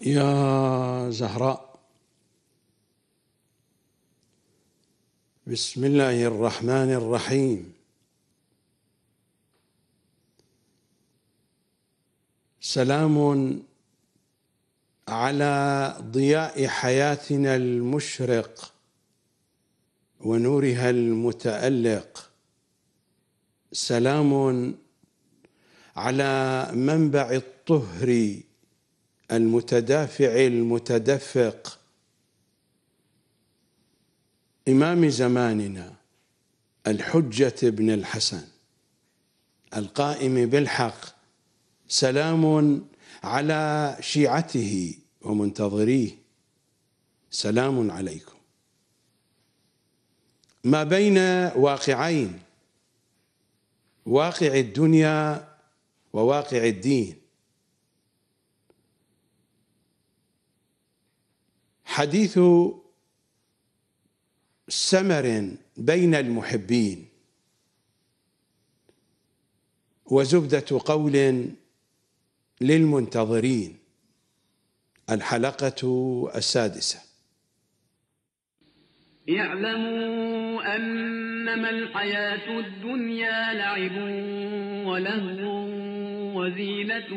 يا زهراء بسم الله الرحمن الرحيم سلام على ضياء حياتنا المشرق ونورها المتألق سلام على منبع الطهر المتدافع المتدفق إمام زماننا الحجة بن الحسن القائم بالحق سلام على شيعته ومنتظريه سلام عليكم ما بين واقعين واقع الدنيا وواقع الدين حديث سمر بين المحبين وزبدة قول للمنتظرين الحلقة السادسة اعلموا أنما الحياة الدنيا لعب ولهو وزينة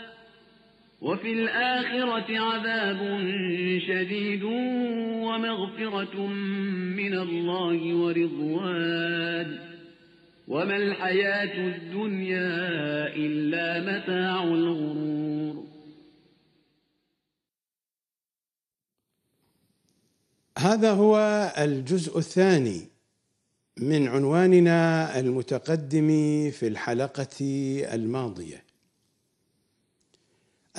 وفي الآخرة عذاب شديد ومغفرة من الله ورضوان وما الحياة الدنيا إلا متاع الغرور هذا هو الجزء الثاني من عنواننا المتقدم في الحلقة الماضية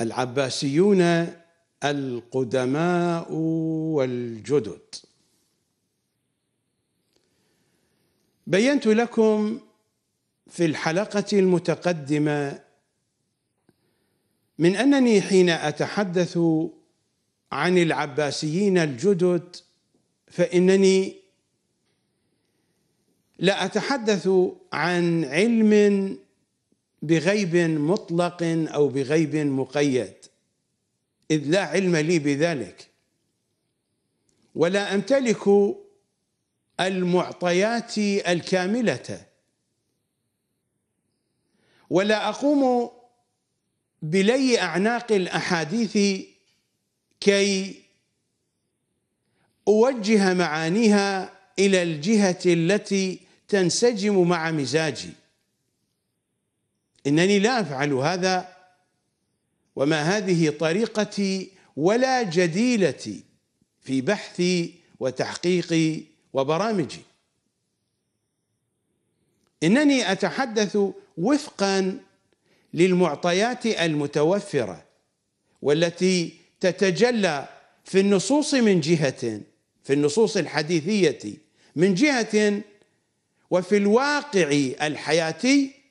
العباسيون القدماء والجدد بينت لكم في الحلقه المتقدمه من انني حين اتحدث عن العباسيين الجدد فانني لا اتحدث عن علم بغيب مطلق أو بغيب مقيد إذ لا علم لي بذلك ولا أمتلك المعطيات الكاملة ولا أقوم بلي أعناق الأحاديث كي أوجه معانيها إلى الجهة التي تنسجم مع مزاجي انني لا افعل هذا وما هذه طريقتي ولا جديلتي في بحثي وتحقيقي وبرامجي انني اتحدث وفقا للمعطيات المتوفره والتي تتجلى في النصوص من جهه في النصوص الحديثيه من جهه وفي الواقع الحياتي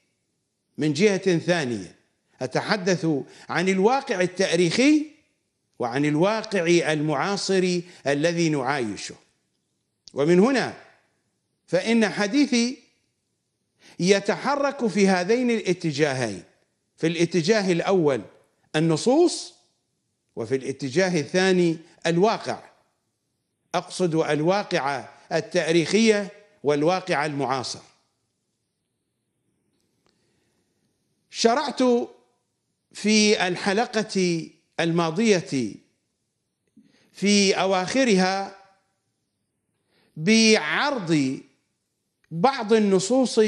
من جهة ثانية أتحدث عن الواقع التاريخي وعن الواقع المعاصر الذي نعايشه ومن هنا فإن حديثي يتحرك في هذين الاتجاهين في الاتجاه الأول النصوص وفي الاتجاه الثاني الواقع أقصد الواقع التاريخية والواقع المعاصر شرعت في الحلقة الماضية في أواخرها بعرض بعض النصوص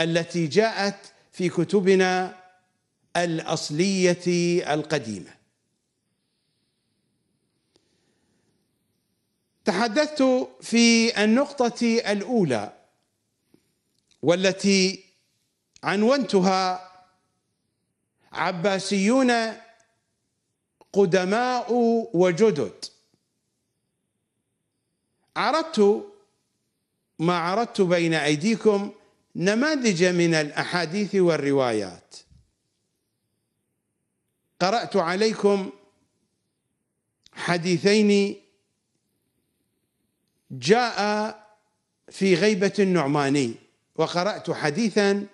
التي جاءت في كتبنا الأصلية القديمة تحدثت في النقطة الأولى والتي عنونتها عباسيون قدماء وجدد عرضت ما عرضت بين ايديكم نماذج من الاحاديث والروايات قرات عليكم حديثين جاء في غيبه النعماني وقرات حديثا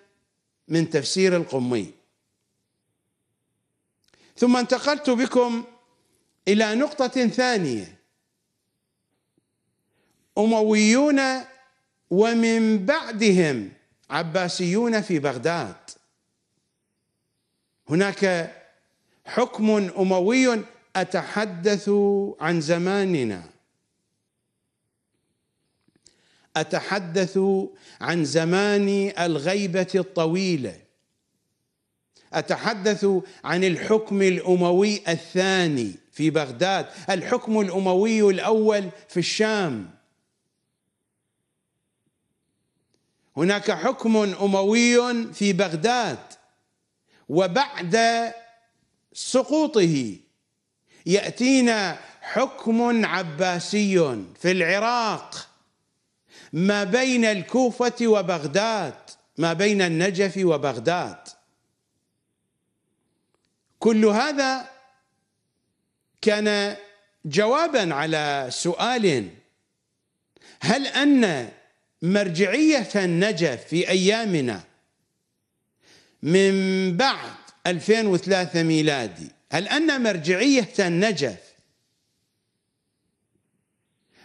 من تفسير القمي ثم انتقلت بكم الى نقطه ثانيه امويون ومن بعدهم عباسيون في بغداد هناك حكم اموي اتحدث عن زماننا اتحدث عن زمان الغيبه الطويله اتحدث عن الحكم الاموي الثاني في بغداد الحكم الاموي الاول في الشام هناك حكم اموي في بغداد وبعد سقوطه ياتينا حكم عباسي في العراق ما بين الكوفه وبغداد ما بين النجف وبغداد كل هذا كان جوابا على سؤال هل ان مرجعيه النجف في ايامنا من بعد 2003 ميلادي هل ان مرجعيه النجف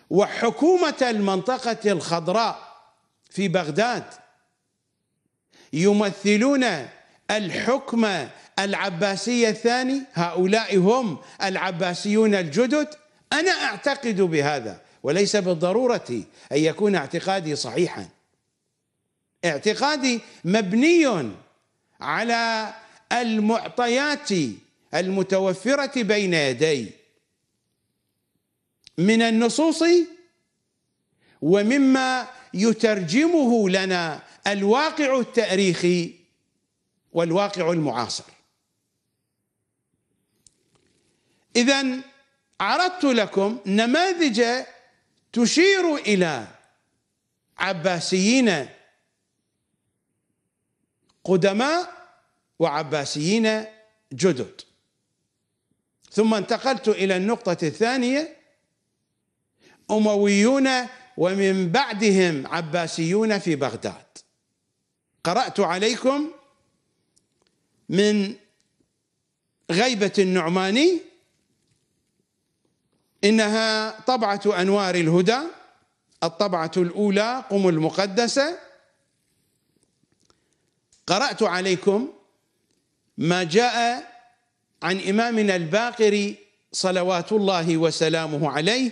وحكومه المنطقه الخضراء في بغداد يمثلون الحكم العباسية الثاني هؤلاء هم العباسيون الجدد أنا أعتقد بهذا وليس بالضرورة أن يكون اعتقادي صحيحا اعتقادي مبني على المعطيات المتوفرة بين يدي من النصوص ومما يترجمه لنا الواقع التاريخي والواقع المعاصر اذا عرضت لكم نماذج تشير الى عباسيين قدماء وعباسيين جدد ثم انتقلت الى النقطه الثانيه امويون ومن بعدهم عباسيون في بغداد قرات عليكم من غيبه النعماني إنها طبعة أنوار الهدى الطبعة الأولى قم المقدسة قرأت عليكم ما جاء عن إمامنا الباقر صلوات الله وسلامه عليه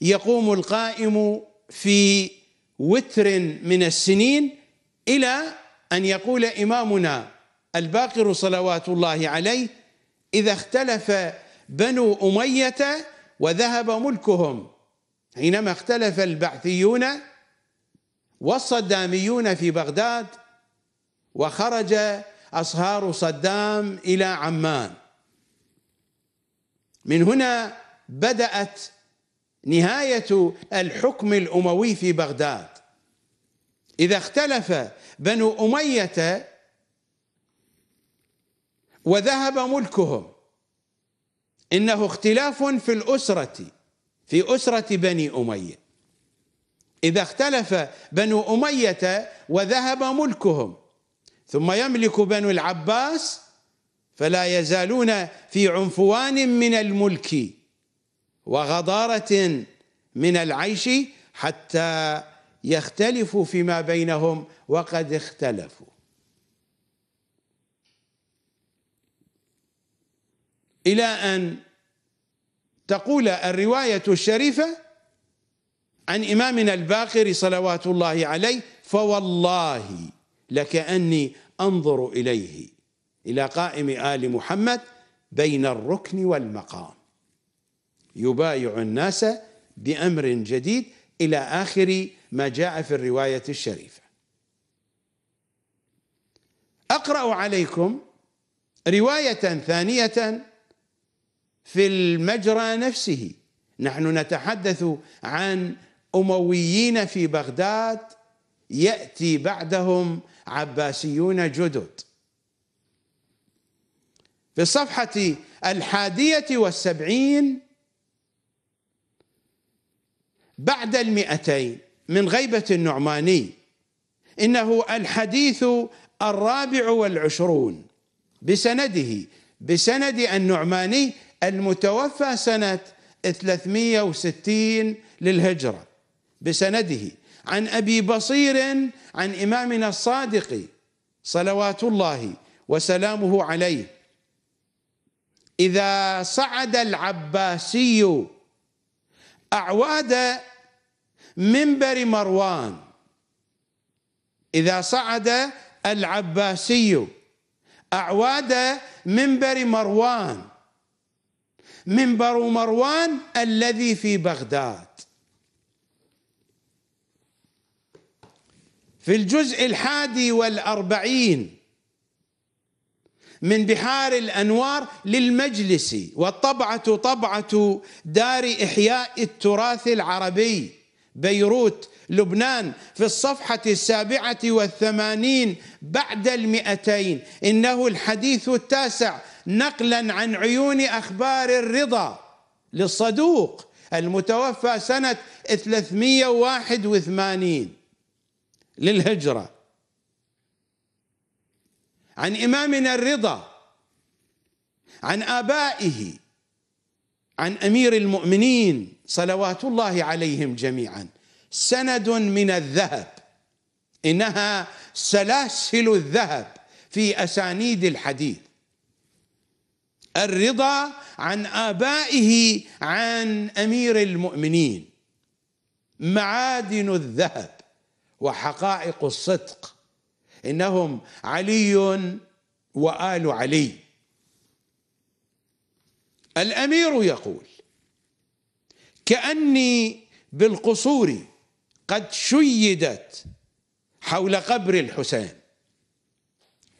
يقوم القائم في وتر من السنين إلى أن يقول إمامنا الباقر صلوات الله عليه إذا اختلف بنو أمية وذهب ملكهم حينما اختلف البعثيون والصداميون في بغداد وخرج أصهار صدام إلى عمان من هنا بدأت نهاية الحكم الأموي في بغداد إذا اختلف بنو أمية وذهب ملكهم إنه اختلاف في الأسرة في أسرة بني أمية إذا اختلف بنو أمية وذهب ملكهم ثم يملك بنو العباس فلا يزالون في عنفوان من الملك وغضارة من العيش حتى يختلفوا فيما بينهم وقد اختلفوا إلى أن تقول الرواية الشريفة عن إمامنا الباقر صلوات الله عليه فوالله لكأني أنظر إليه إلى قائم آل محمد بين الركن والمقام يبايع الناس بأمر جديد إلى آخر ما جاء في الرواية الشريفة أقرأ عليكم رواية ثانية في المجرى نفسه نحن نتحدث عن أمويين في بغداد يأتي بعدهم عباسيون جدد في الصفحة الحادية والسبعين بعد المئتين من غيبة النعماني إنه الحديث الرابع والعشرون بسنده بسند النعماني المتوفى سنة 360 للهجرة بسنده عن أبي بصير عن إمامنا الصادق صلوات الله وسلامه عليه إذا صعد العباسي أعواد منبر مروان إذا صعد العباسي أعواد منبر مروان منبر مروان الذي في بغداد في الجزء الحادي والأربعين من بحار الأنوار للمجلس والطبعة طبعة دار إحياء التراث العربي بيروت لبنان في الصفحة السابعة والثمانين بعد المئتين إنه الحديث التاسع نقلا عن عيون اخبار الرضا للصدوق المتوفى سنه 381 للهجره عن امامنا الرضا عن ابائه عن امير المؤمنين صلوات الله عليهم جميعا سند من الذهب انها سلاسل الذهب في اسانيد الحديث الرضا عن آبائه عن أمير المؤمنين معادن الذهب وحقائق الصدق إنهم علي وآل علي الأمير يقول كأني بالقصور قد شيدت حول قبر الحسين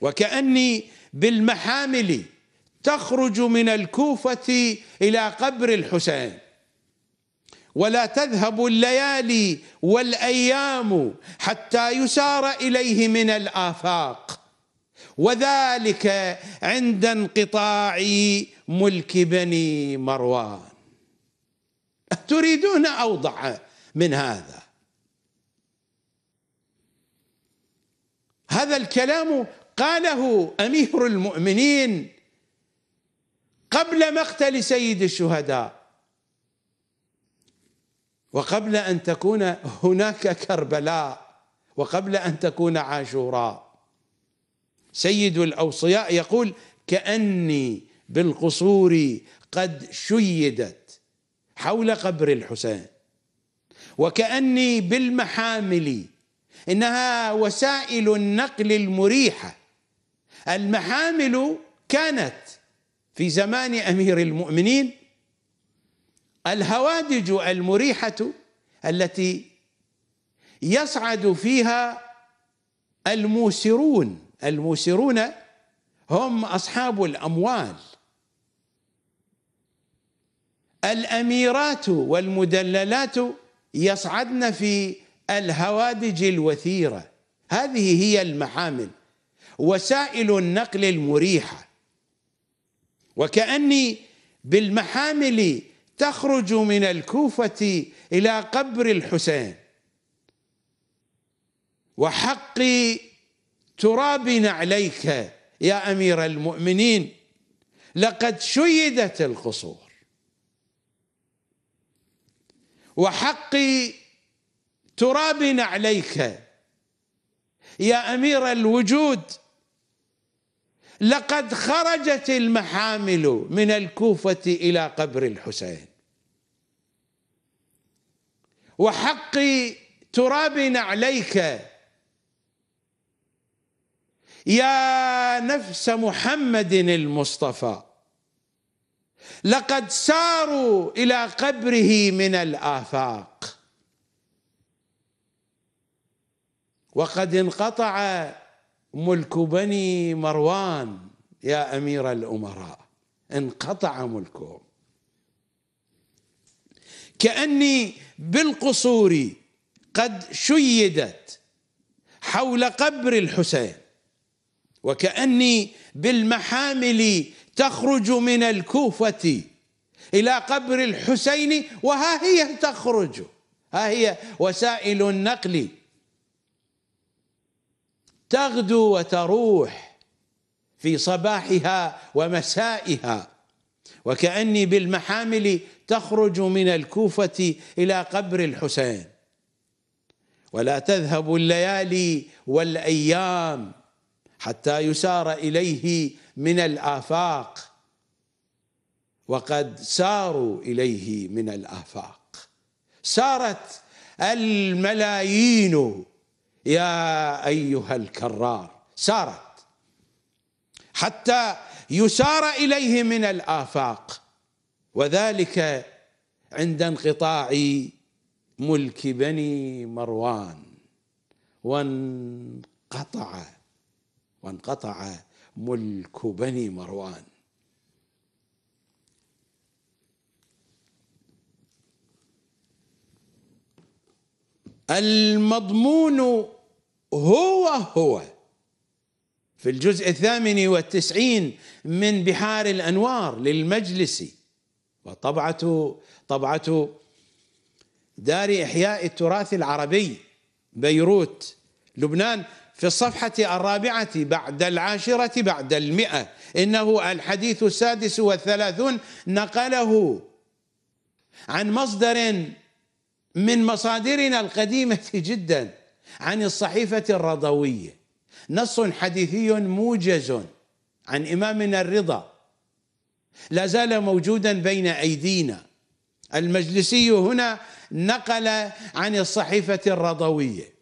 وكأني بالمحامل تخرج من الكوفة إلى قبر الحسين ولا تذهب الليالي والأيام حتى يسار إليه من الآفاق وذلك عند انقطاع ملك بني مروان تريدون أوضع من هذا هذا الكلام قاله أمير المؤمنين قبل مقتل سيد الشهداء وقبل ان تكون هناك كربلاء وقبل ان تكون عاشوراء سيد الاوصياء يقول كاني بالقصور قد شيدت حول قبر الحسين وكاني بالمحامل انها وسائل النقل المريحه المحامل كانت في زمان امير المؤمنين الهوادج المريحه التي يصعد فيها الموسرون الموسرون هم اصحاب الاموال الاميرات والمدللات يصعدن في الهوادج الوثيره هذه هي المحامل وسائل النقل المريحه وكأني بالمحامل تخرج من الكوفة إلى قبر الحسين وحق تراب عليك يا أمير المؤمنين لقد شيدت القصور وحق تراب عليك يا أمير الوجود لقد خرجت المحامل من الكوفة إلى قبر الحسين وحق تراب عليك يا نفس محمد المصطفى لقد ساروا إلى قبره من الآفاق وقد انقطع ملك بني مروان يا امير الامراء انقطع ملكهم كاني بالقصور قد شيدت حول قبر الحسين وكاني بالمحامل تخرج من الكوفه الى قبر الحسين وها هي تخرج ها هي وسائل النقل تغدو وتروح في صباحها ومسائها وكأني بالمحامل تخرج من الكوفة إلى قبر الحسين ولا تذهب الليالي والأيام حتى يسار إليه من الآفاق وقد ساروا إليه من الآفاق سارت الملايين يا أيها الكرار سارت حتى يسار إليه من الآفاق وذلك عند انقطاع ملك بني مروان وانقطع وانقطع ملك بني مروان المضمون هو هو في الجزء الثامن والتسعين من بحار الأنوار للمجلس وطبعة طبعة دار إحياء التراث العربي بيروت لبنان في الصفحة الرابعة بعد العاشرة بعد المئة إنه الحديث السادس والثلاثون نقله عن مصدر من مصادرنا القديمة جدا عن الصحيفة الرضوية نص حديثي موجز عن إمامنا الرضا لا زال موجودا بين أيدينا المجلسي هنا نقل عن الصحيفة الرضوية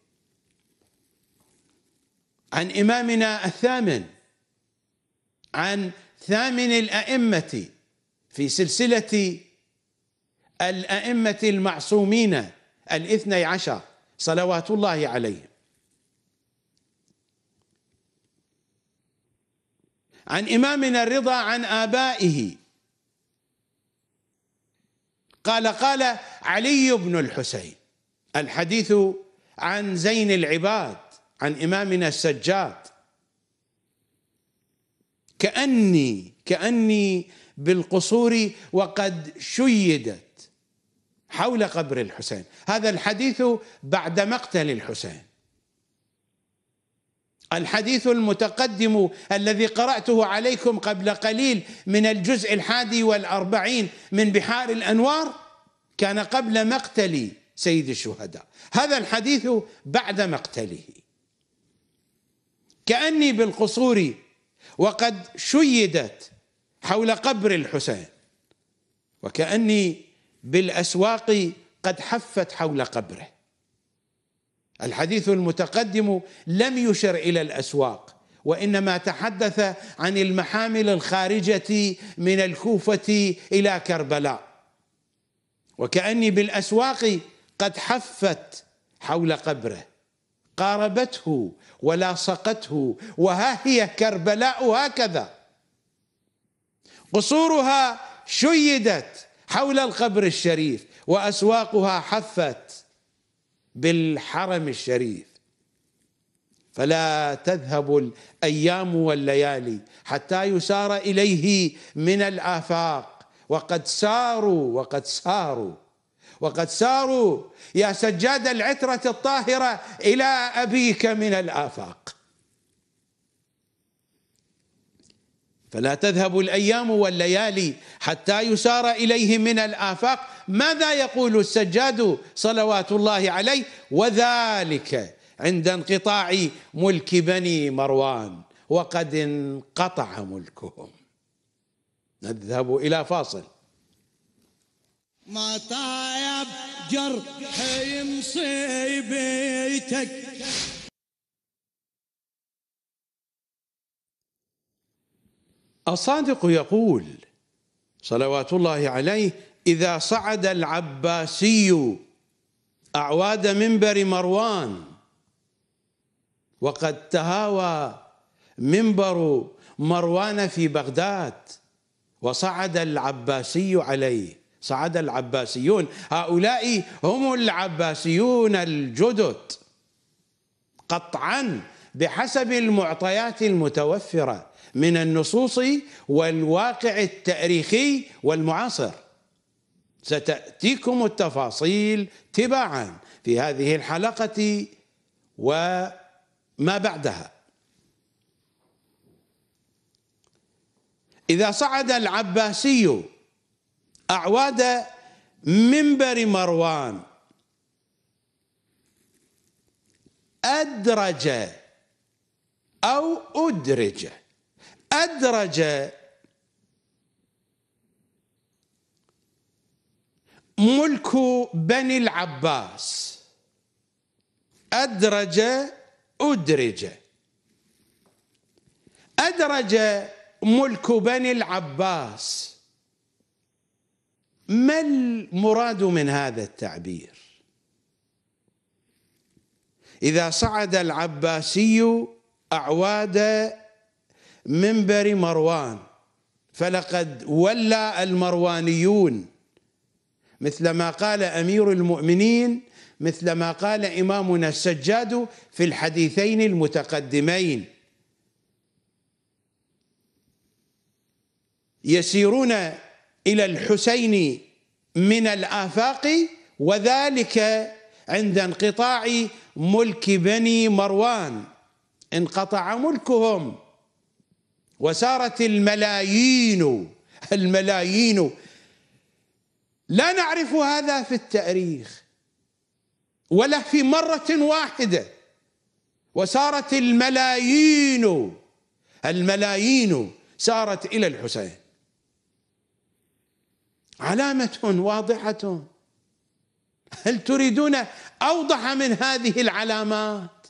عن إمامنا الثامن عن ثامن الأئمة في سلسلة الأئمة المعصومين الاثني عشر صلوات الله عليه عن إمامنا الرضا عن آبائه قال قال علي بن الحسين الحديث عن زين العباد عن إمامنا السجاد كأني كأني بالقصور وقد شيدت حول قبر الحسين هذا الحديث بعد مقتل الحسين الحديث المتقدم الذي قرأته عليكم قبل قليل من الجزء الحادي والأربعين من بحار الأنوار كان قبل مقتل سيد الشهداء هذا الحديث بعد مقتله كأني بالقصور وقد شيدت حول قبر الحسين وكأني بالاسواق قد حفت حول قبره الحديث المتقدم لم يشر الى الاسواق وانما تحدث عن المحامل الخارجه من الكوفه الى كربلاء وكاني بالاسواق قد حفت حول قبره قاربته ولاصقته وها هي كربلاء هكذا قصورها شيدت حول القبر الشريف واسواقها حفت بالحرم الشريف فلا تذهب الايام والليالي حتى يسار اليه من الافاق وقد ساروا وقد ساروا وقد ساروا يا سجاد العتره الطاهره الى ابيك من الافاق فلا تذهب الايام والليالي حتى يسار اليه من الافاق ماذا يقول السجاد صلوات الله عليه وذلك عند انقطاع ملك بني مروان وقد انقطع ملكهم نذهب الى فاصل طايب جرح يمصي مصيبتك الصادق يقول صلوات الله عليه إذا صعد العباسي أعواد منبر مروان وقد تهاوى منبر مروان في بغداد وصعد العباسي عليه صعد العباسيون هؤلاء هم العباسيون الجدد قطعا بحسب المعطيات المتوفره من النصوص والواقع التاريخي والمعاصر ستاتيكم التفاصيل تباعا في هذه الحلقه وما بعدها اذا صعد العباسي اعواد منبر مروان أدرج أو أدرج أدرج ملك بني العباس أدرج أدرج أدرج ملك بني العباس ما المراد من هذا التعبير إذا صعد العباسي أعواد منبر مروان فلقد ولى المروانيون مثل ما قال امير المؤمنين مثل ما قال امامنا السجاد في الحديثين المتقدمين يسيرون الى الحسين من الافاق وذلك عند انقطاع ملك بني مروان انقطع ملكهم وسارت الملايين الملايين لا نعرف هذا في التاريخ ولا في مره واحده وسارت الملايين الملايين سارت الى الحسين علامه واضحه هل تريدون اوضح من هذه العلامات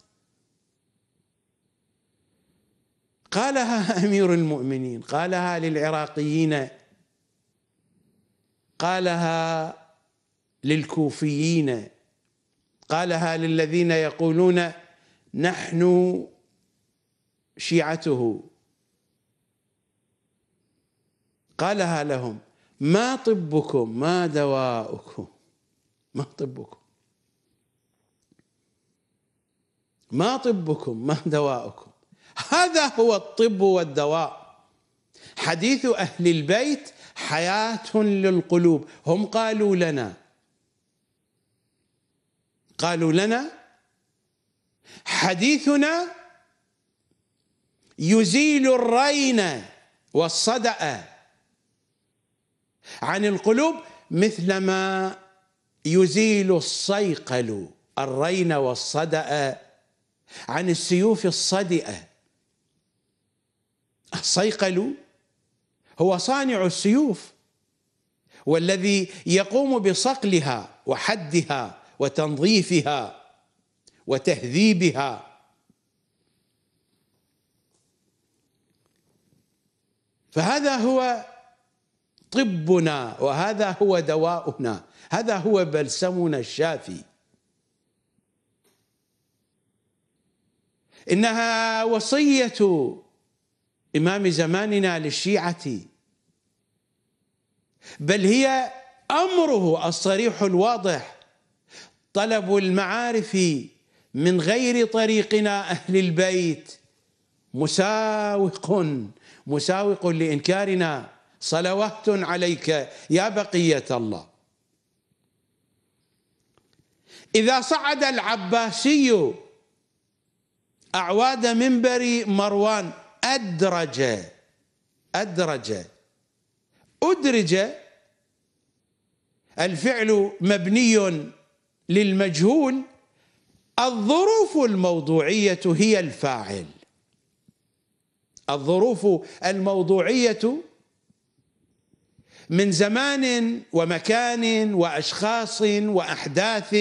قالها امير المؤمنين قالها للعراقيين قالها للكوفيين قالها للذين يقولون نحن شيعته قالها لهم ما طبكم ما دواؤكم ما طبكم ما طبكم ما دواؤكم هذا هو الطب والدواء حديث أهل البيت حياة للقلوب هم قالوا لنا قالوا لنا حديثنا يزيل الرين والصدأ عن القلوب مثلما يزيل الصيقل الرين والصدأ عن السيوف الصدئة الصيقل هو صانع السيوف والذي يقوم بصقلها وحدها وتنظيفها وتهذيبها فهذا هو طبنا وهذا هو دواؤنا هذا هو بلسمنا الشافي انها وصيه إمام زماننا للشيعة بل هي أمره الصريح الواضح طلب المعارف من غير طريقنا أهل البيت مساوق مساوق لإنكارنا صلوات عليك يا بقية الله إذا صعد العباسي أعواد منبر مروان أدرج أدرج أدرج الفعل مبني للمجهول الظروف الموضوعية هي الفاعل الظروف الموضوعية من زمان ومكان وأشخاص وأحداث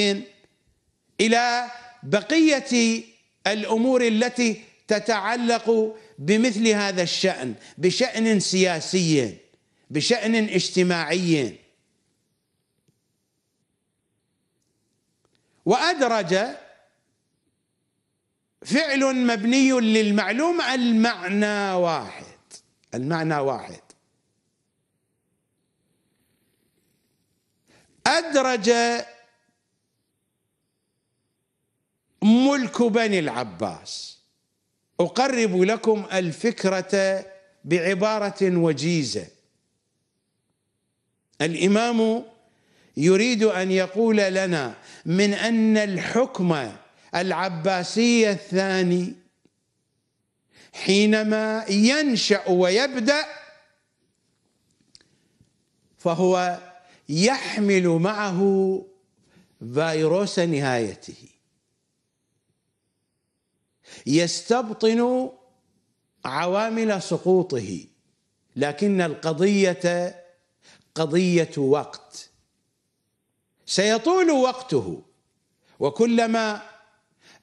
إلى بقية الأمور التي تتعلق بمثل هذا الشأن بشأن سياسي بشأن اجتماعي وأدرج فعل مبني للمعلوم المعنى واحد المعنى واحد أدرج ملك بني العباس اقرب لكم الفكره بعباره وجيزه الامام يريد ان يقول لنا من ان الحكم العباسي الثاني حينما ينشا ويبدا فهو يحمل معه فيروس نهايته يستبطن عوامل سقوطه لكن القضية قضية وقت سيطول وقته وكلما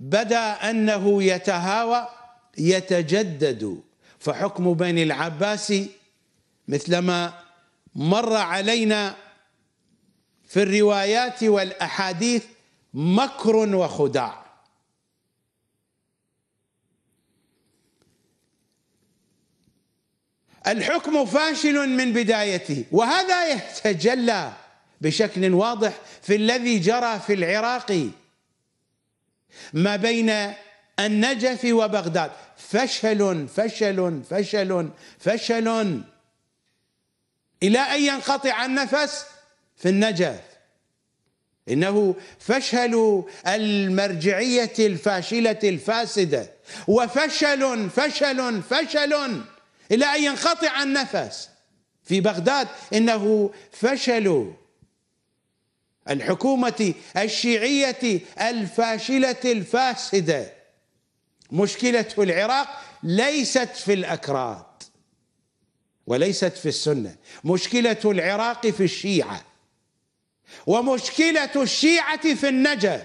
بدا انه يتهاوى يتجدد فحكم بني العباس مثلما مر علينا في الروايات والاحاديث مكر وخداع الحكم فاشل من بدايته وهذا يتجلى بشكل واضح في الذي جرى في العراق ما بين النجف وبغداد فشل فشل فشل فشل إلى أن ينقطع النفس في النجف إنه فشل المرجعية الفاشلة الفاسدة وفشل فشل فشل إلى أن ينقطع النفس في بغداد إنه فشل الحكومة الشيعية الفاشلة الفاسدة مشكلة العراق ليست في الأكراد وليست في السنة مشكلة العراق في الشيعة ومشكلة الشيعة في النجف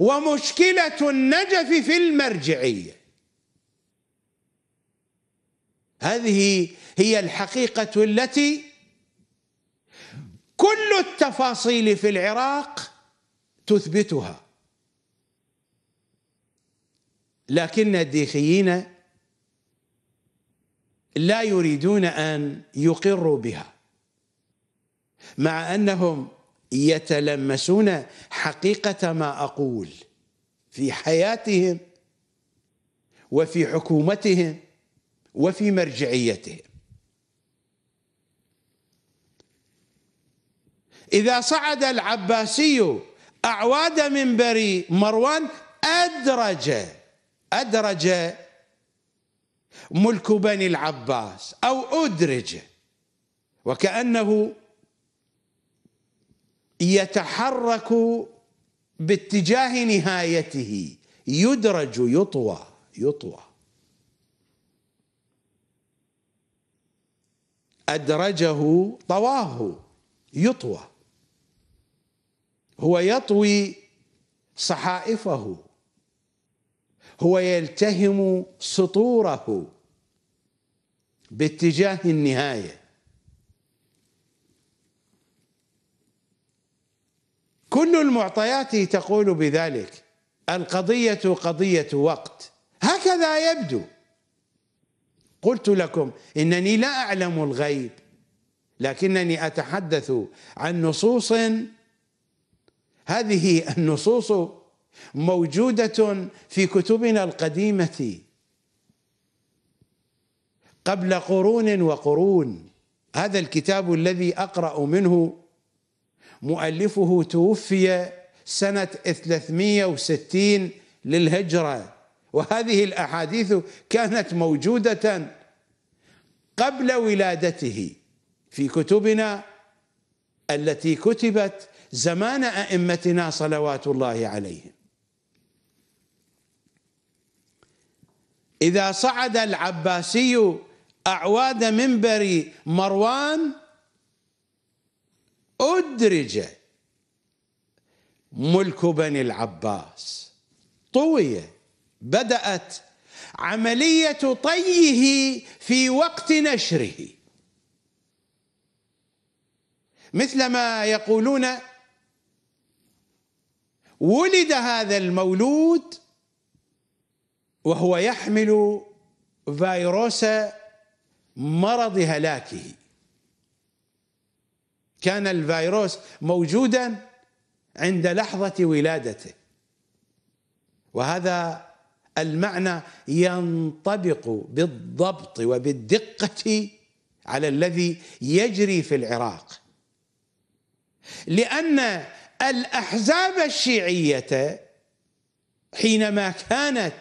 ومشكلة النجف في المرجعية هذه هي الحقيقة التي كل التفاصيل في العراق تثبتها لكن الديخيين لا يريدون أن يقروا بها مع أنهم يتلمسون حقيقة ما أقول في حياتهم وفي حكومتهم وفي مرجعيته إذا صعد العباسي أعواد منبر مروان أدرج أدرج ملك بني العباس أو أدرج وكأنه يتحرك باتجاه نهايته يدرج يطوى يطوى أدرجه طواه يطوى هو يطوي صحائفه هو يلتهم سطوره باتجاه النهايه كل المعطيات تقول بذلك القضيه قضيه وقت هكذا يبدو قلت لكم انني لا اعلم الغيب لكنني اتحدث عن نصوص هذه النصوص موجوده في كتبنا القديمه قبل قرون وقرون هذا الكتاب الذي اقرا منه مؤلفه توفي سنه 360 للهجره وهذه الاحاديث كانت موجوده قبل ولادته في كتبنا التي كتبت زمان ائمتنا صلوات الله عليهم اذا صعد العباسي اعواد منبر مروان ادرج ملك بني العباس طوي بدأت عملية طيه في وقت نشره مثل ما يقولون ولد هذا المولود وهو يحمل فيروس مرض هلاكه كان الفيروس موجودا عند لحظة ولادته وهذا المعنى ينطبق بالضبط وبالدقة على الذي يجري في العراق لأن الأحزاب الشيعية حينما كانت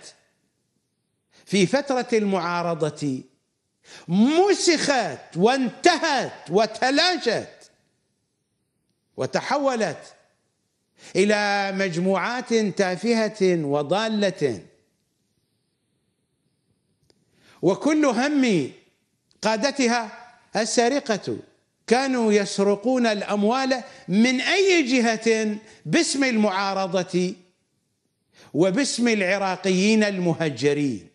في فترة المعارضة مسخت وانتهت وتلاشت وتحولت إلى مجموعات تافهة وضالة وكل هم قادتها السرقة كانوا يسرقون الأموال من أي جهة باسم المعارضة وباسم العراقيين المهجرين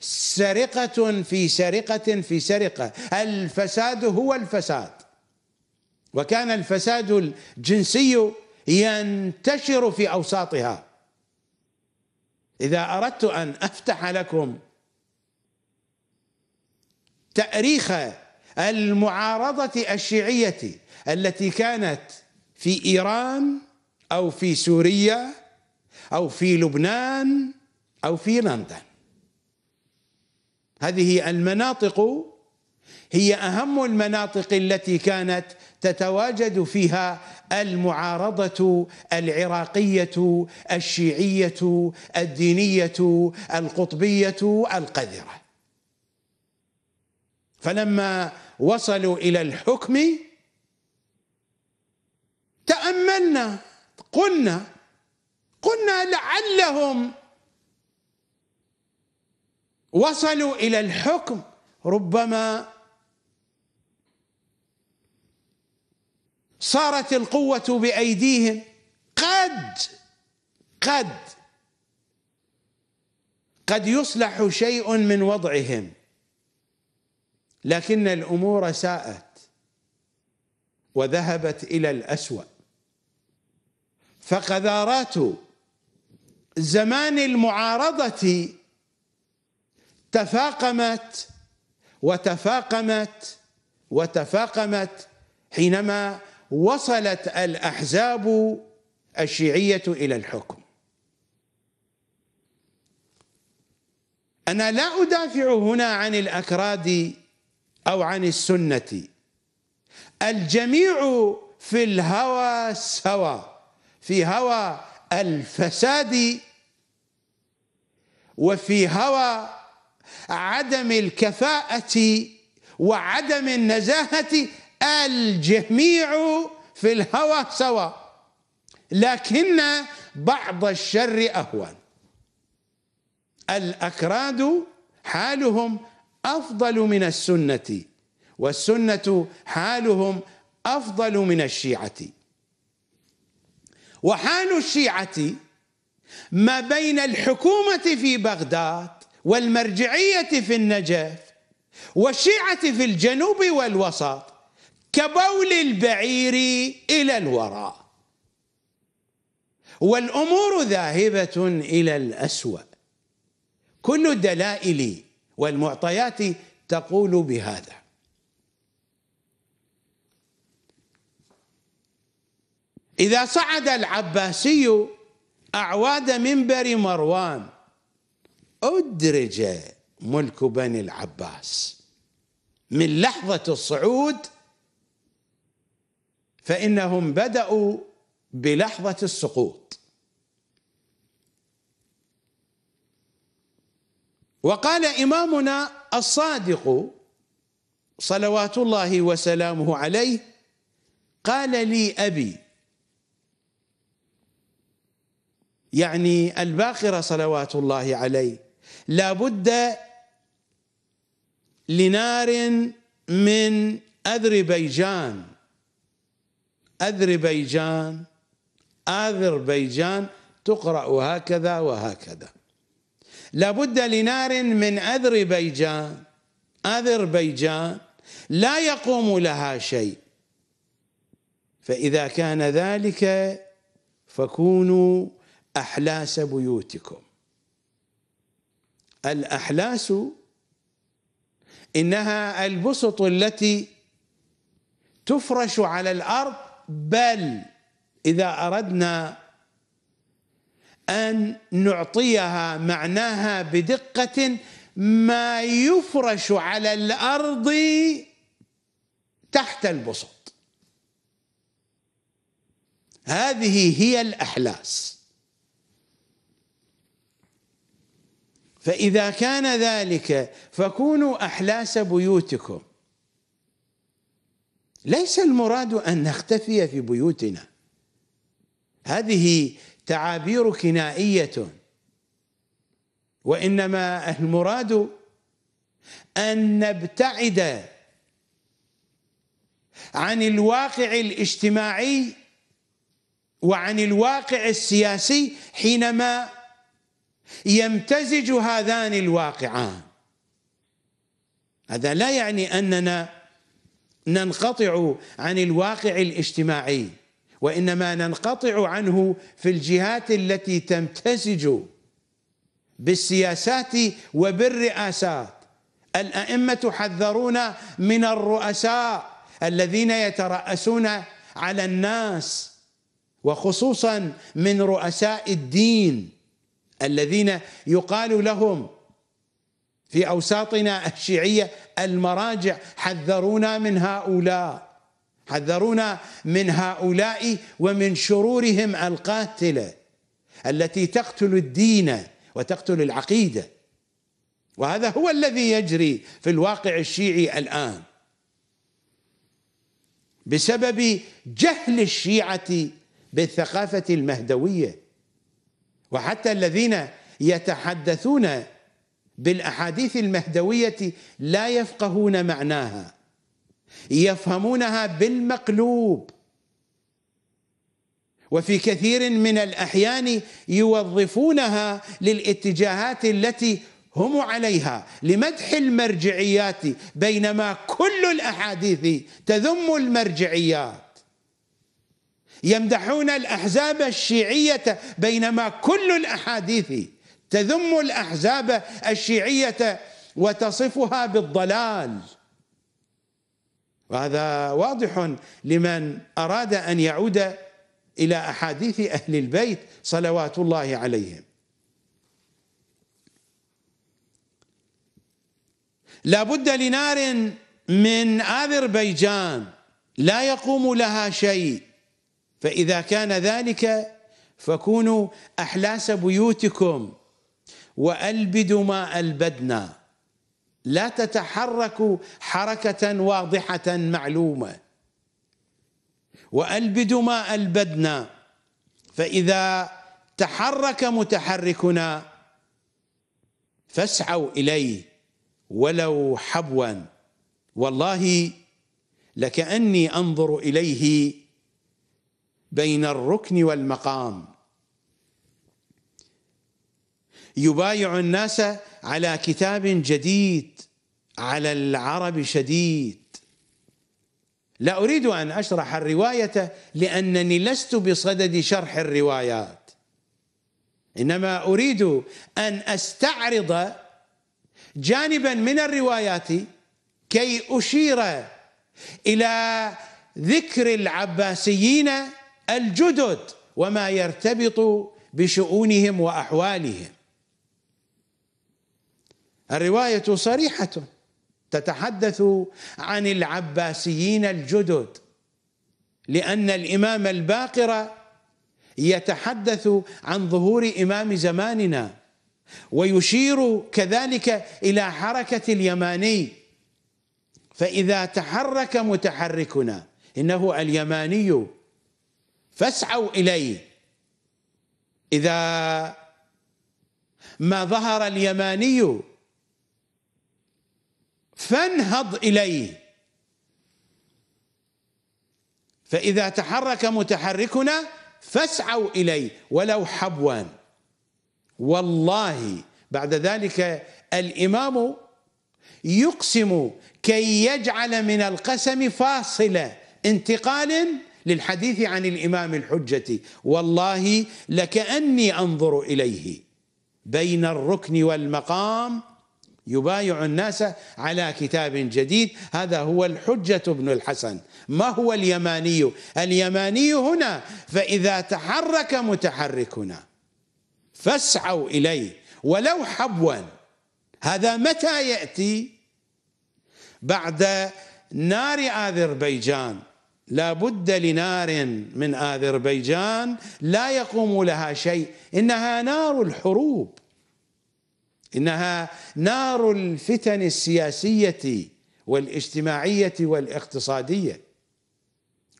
سرقة في سرقة في سرقة الفساد هو الفساد وكان الفساد الجنسي ينتشر في أوساطها إذا أردت أن أفتح لكم تأريخ المعارضة الشيعية التي كانت في إيران أو في سوريا أو في لبنان أو في لندن هذه المناطق هي أهم المناطق التي كانت تتواجد فيها المعارضة العراقية الشيعية الدينية القطبية القذرة فلما وصلوا الى الحكم تاملنا قلنا قلنا لعلهم وصلوا الى الحكم ربما صارت القوه بايديهم قد قد قد يصلح شيء من وضعهم لكن الامور ساءت وذهبت الى الاسوا فقذارات زمان المعارضه تفاقمت وتفاقمت وتفاقمت حينما وصلت الاحزاب الشيعيه الى الحكم انا لا ادافع هنا عن الاكراد أو عن السنة الجميع في الهوى سوى في هوى الفساد وفي هوى عدم الكفاءة وعدم النزاهة الجميع في الهوى سوى لكن بعض الشر أهون الأكراد حالهم افضل من السنه والسنه حالهم افضل من الشيعه وحال الشيعه ما بين الحكومه في بغداد والمرجعيه في النجف والشيعه في الجنوب والوسط كبول البعير الى الوراء والامور ذاهبه الى الاسوا كل دلائل والمعطيات تقول بهذا إذا صعد العباسي أعواد منبر مروان أدرج ملك بني العباس من لحظة الصعود فإنهم بدأوا بلحظة السقوط وقال إمامنا الصادق صلوات الله وسلامه عليه قال لي أبي يعني الباخرة صلوات الله عليه لابد لنار من أذربيجان أذربيجان أذربيجان تقرأ هكذا وهكذا لابد لنار من أذربيجان أذربيجان لا يقوم لها شيء فإذا كان ذلك فكونوا أحلاس بيوتكم الأحلاس إنها البسط التي تفرش على الأرض بل إذا أردنا ان نعطيها معناها بدقه ما يفرش على الارض تحت البسط هذه هي الاحلاس فاذا كان ذلك فكونوا احلاس بيوتكم ليس المراد ان نختفي في بيوتنا هذه تعابير كنائية وإنما المراد أن نبتعد عن الواقع الاجتماعي وعن الواقع السياسي حينما يمتزج هذان الواقعان هذا لا يعني أننا ننقطع عن الواقع الاجتماعي وانما ننقطع عنه في الجهات التي تمتزج بالسياسات وبالرئاسات الائمه حذرون من الرؤساء الذين يترأسون على الناس وخصوصا من رؤساء الدين الذين يقال لهم في اوساطنا الشيعيه المراجع حذرونا من هؤلاء حذرونا من هؤلاء ومن شرورهم القاتله التي تقتل الدين وتقتل العقيده وهذا هو الذي يجري في الواقع الشيعي الان بسبب جهل الشيعه بالثقافه المهدويه وحتى الذين يتحدثون بالاحاديث المهدويه لا يفقهون معناها يفهمونها بالمقلوب وفي كثير من الاحيان يوظفونها للاتجاهات التي هم عليها لمدح المرجعيات بينما كل الاحاديث تذم المرجعيات يمدحون الاحزاب الشيعيه بينما كل الاحاديث تذم الاحزاب الشيعيه وتصفها بالضلال وهذا واضح لمن أراد أن يعود إلى أحاديث أهل البيت صلوات الله عليهم لابد لنار من اذربيجان لا يقوم لها شيء فاذا كان ذلك فكونوا احلاس بيوتكم والبدوا ما البدنا لا تتحرك حركة واضحة معلومة وألبد ما ألبدنا فإذا تحرك متحركنا فاسعوا إليه ولو حبوا والله لكأني أنظر إليه بين الركن والمقام يبايع الناس على كتاب جديد على العرب شديد لا اريد ان اشرح الروايه لانني لست بصدد شرح الروايات انما اريد ان استعرض جانبا من الروايات كي اشير الى ذكر العباسيين الجدد وما يرتبط بشؤونهم واحوالهم الروايه صريحه تتحدث عن العباسيين الجدد لأن الإمام الباقر يتحدث عن ظهور إمام زماننا ويشير كذلك إلى حركة اليماني فإذا تحرك متحركنا إنه اليماني فاسعوا إليه إذا ما ظهر اليماني فانهض إليه فإذا تحرك متحركنا فاسعوا إليه ولو حبوا والله بعد ذلك الإمام يقسم كي يجعل من القسم فاصلة انتقال للحديث عن الإمام الحجة والله لكأني أنظر إليه بين الركن والمقام يبايع الناس على كتاب جديد هذا هو الحجة بن الحسن ما هو اليماني اليماني هنا فإذا تحرك متحركنا فاسعوا إليه ولو حبوا هذا متى يأتي بعد نار آذربيجان لا بد لنار من آذربيجان لا يقوم لها شيء إنها نار الحروب انها نار الفتن السياسيه والاجتماعيه والاقتصاديه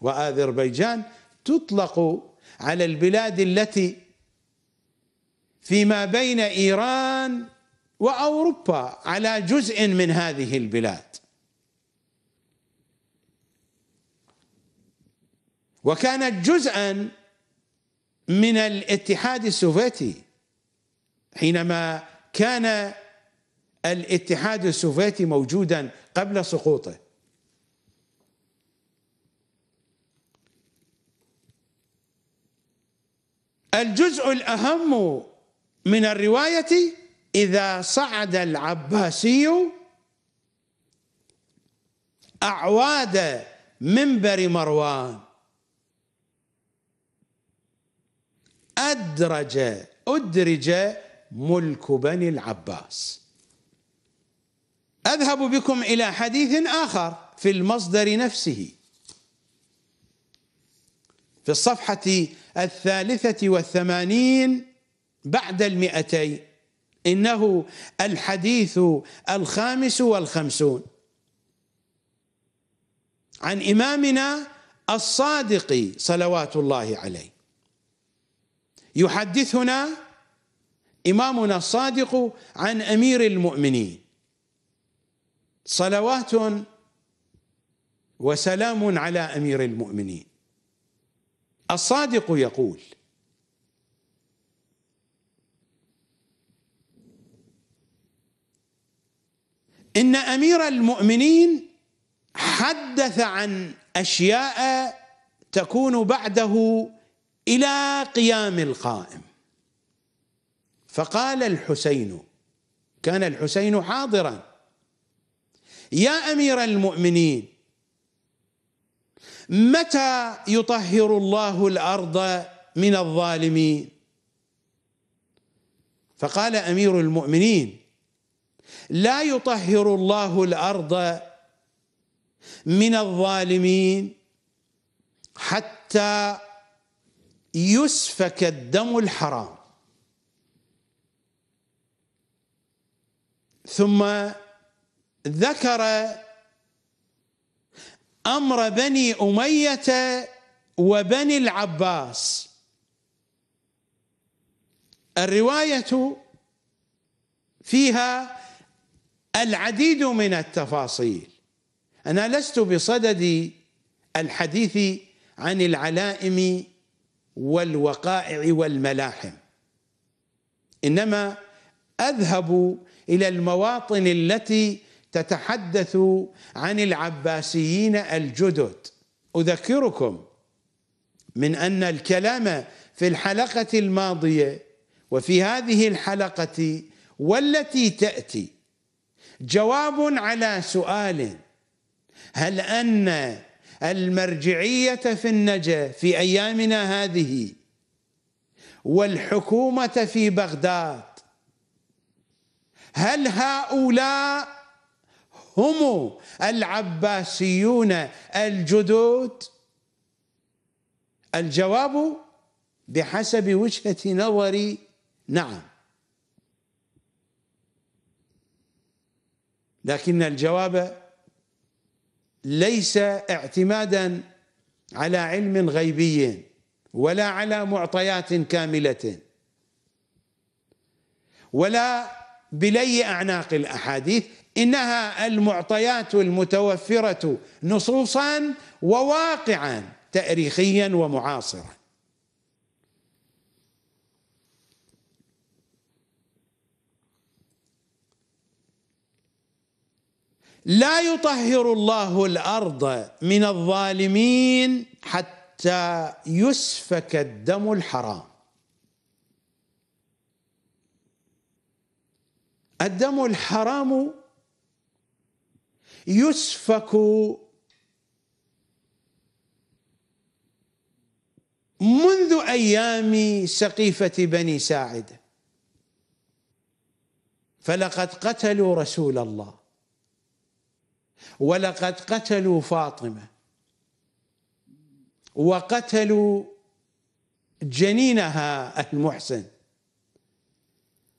واذربيجان تطلق على البلاد التي فيما بين ايران واوروبا على جزء من هذه البلاد وكانت جزءا من الاتحاد السوفيتي حينما كان الاتحاد السوفيتي موجودا قبل سقوطه الجزء الاهم من الروايه اذا صعد العباسي اعواد منبر مروان ادرج ادرج ملك بني العباس اذهب بكم الى حديث اخر في المصدر نفسه في الصفحه الثالثه والثمانين بعد المئتين انه الحديث الخامس والخمسون عن امامنا الصادق صلوات الله عليه يحدثنا إمامنا الصادق عن أمير المؤمنين صلوات وسلام على أمير المؤمنين الصادق يقول إن أمير المؤمنين حدث عن أشياء تكون بعده إلى قيام القائم فقال الحسين كان الحسين حاضرا يا امير المؤمنين متى يطهر الله الارض من الظالمين فقال امير المؤمنين لا يطهر الله الارض من الظالمين حتى يسفك الدم الحرام ثم ذكر امر بني اميه وبني العباس الروايه فيها العديد من التفاصيل انا لست بصدد الحديث عن العلائم والوقائع والملاحم انما اذهب الى المواطن التي تتحدث عن العباسيين الجدد اذكركم من ان الكلام في الحلقه الماضيه وفي هذه الحلقه والتي تاتي جواب على سؤال هل ان المرجعيه في النجف في ايامنا هذه والحكومه في بغداد هل هؤلاء هم العباسيون الجدد الجواب بحسب وجهة نظري نعم لكن الجواب ليس اعتمادا على علم غيبي ولا على معطيات كامله ولا بلي اعناق الاحاديث انها المعطيات المتوفره نصوصا وواقعا تاريخيا ومعاصرا لا يطهر الله الارض من الظالمين حتى يسفك الدم الحرام الدم الحرام يسفك منذ ايام سقيفه بني ساعد فلقد قتلوا رسول الله ولقد قتلوا فاطمه وقتلوا جنينها المحسن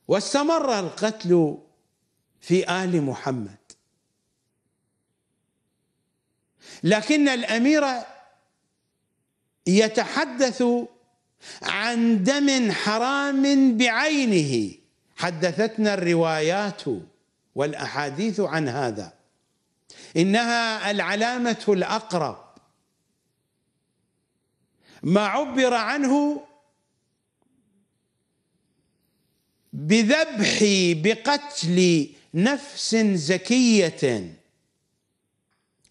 واستمر القتل في ال محمد لكن الامير يتحدث عن دم حرام بعينه حدثتنا الروايات والاحاديث عن هذا انها العلامه الاقرب ما عبر عنه بذبحي بقتل نفس زكية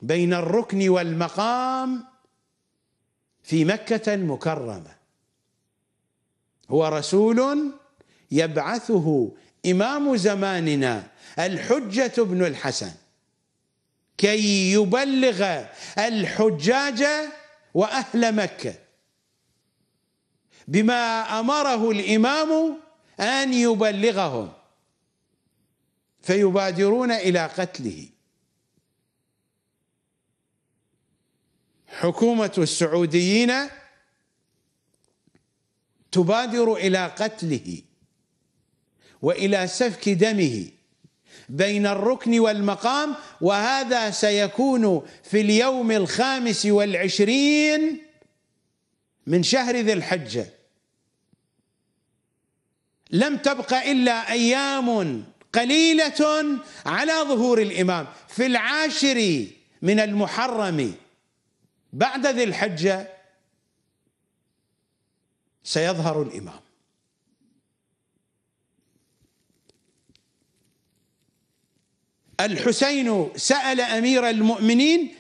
بين الركن والمقام في مكة المكرمة هو رسول يبعثه إمام زماننا الحجة بن الحسن كي يبلغ الحجاج وأهل مكة بما أمره الإمام أن يبلغهم فيبادرون إلى قتله حكومة السعوديين تبادر إلى قتله وإلى سفك دمه بين الركن والمقام وهذا سيكون في اليوم الخامس والعشرين من شهر ذي الحجه لم تبق إلا أيام قليلة على ظهور الإمام في العاشر من المحرم بعد ذي الحجة سيظهر الإمام الحسين سأل أمير المؤمنين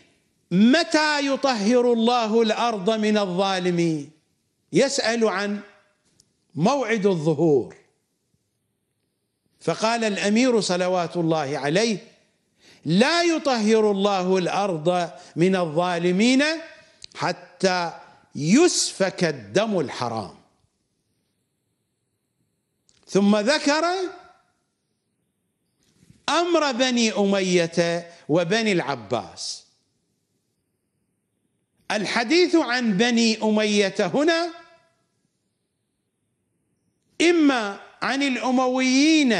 متى يطهر الله الأرض من الظالمين يسأل عن موعد الظهور فقال الامير صلوات الله عليه لا يطهر الله الارض من الظالمين حتى يسفك الدم الحرام ثم ذكر امر بني اميه وبني العباس الحديث عن بني اميه هنا اما عن الأمويين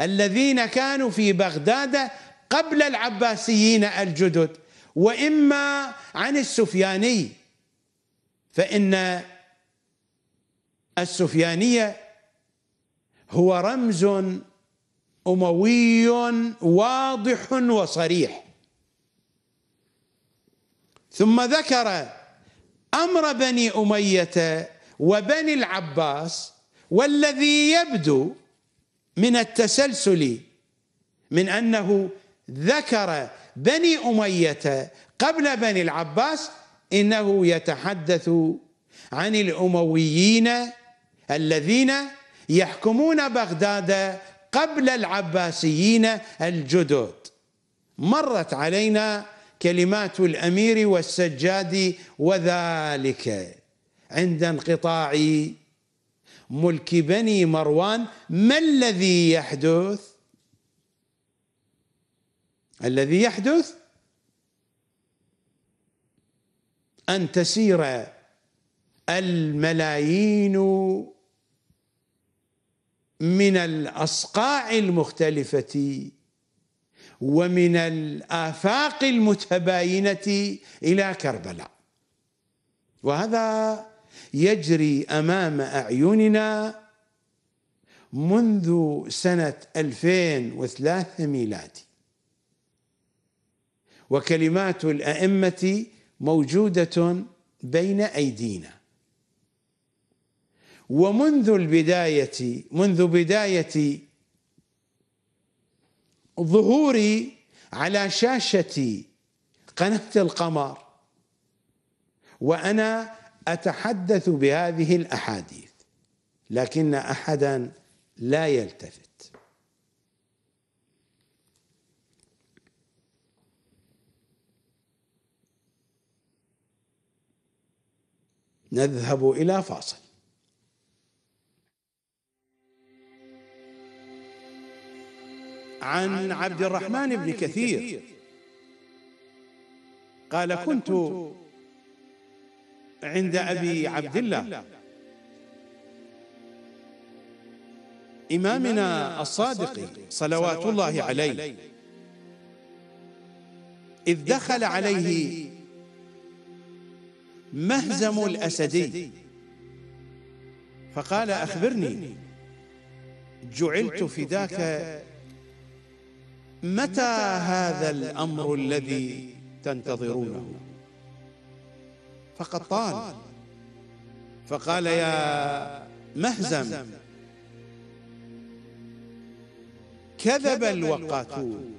الذين كانوا في بغداد قبل العباسيين الجدد وإما عن السفياني فإن السفيانية هو رمز أموي واضح وصريح ثم ذكر أمر بني أمية وبني العباس والذي يبدو من التسلسل من انه ذكر بني اميه قبل بني العباس انه يتحدث عن الامويين الذين يحكمون بغداد قبل العباسيين الجدد مرت علينا كلمات الامير والسجاد وذلك عند انقطاع ملك بني مروان ما الذي يحدث الذي يحدث ان تسير الملايين من الاصقاع المختلفه ومن الافاق المتباينه الى كربلاء وهذا يجري امام اعيننا منذ سنه 2003 ميلادي وكلمات الائمه موجوده بين ايدينا ومنذ البدايه منذ بدايه ظهوري على شاشه قناه القمر وانا اتحدث بهذه الاحاديث لكن احدا لا يلتفت نذهب الى فاصل عن عبد الرحمن بن كثير قال كنت عند أبي عبد الله إمامنا الصادق صلوات الله عليه إذ دخل عليه مهزم الأسدي فقال أخبرني جعلت فداك متى هذا الأمر الذي تنتظرونه فقد طال فقال يا مهزم كذب الوقاتون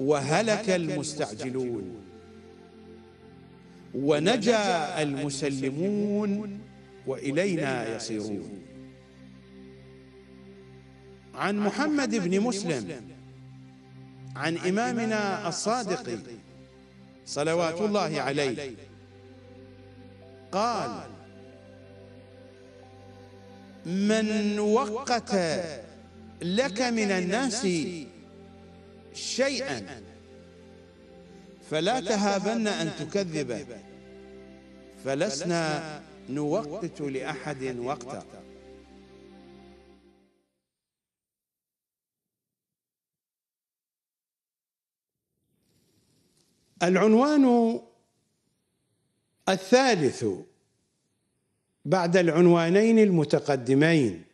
وهلك المستعجلون ونجا المسلمون وإلينا يصيرون عن محمد بن مسلم عن إمامنا الصادق صلوات الله عليه قال من وقت لك من الناس شيئا فلا تهابن أن تكذبه فلسنا نوقت لأحد وقتا العنوان الثالث بعد العنوانين المتقدمين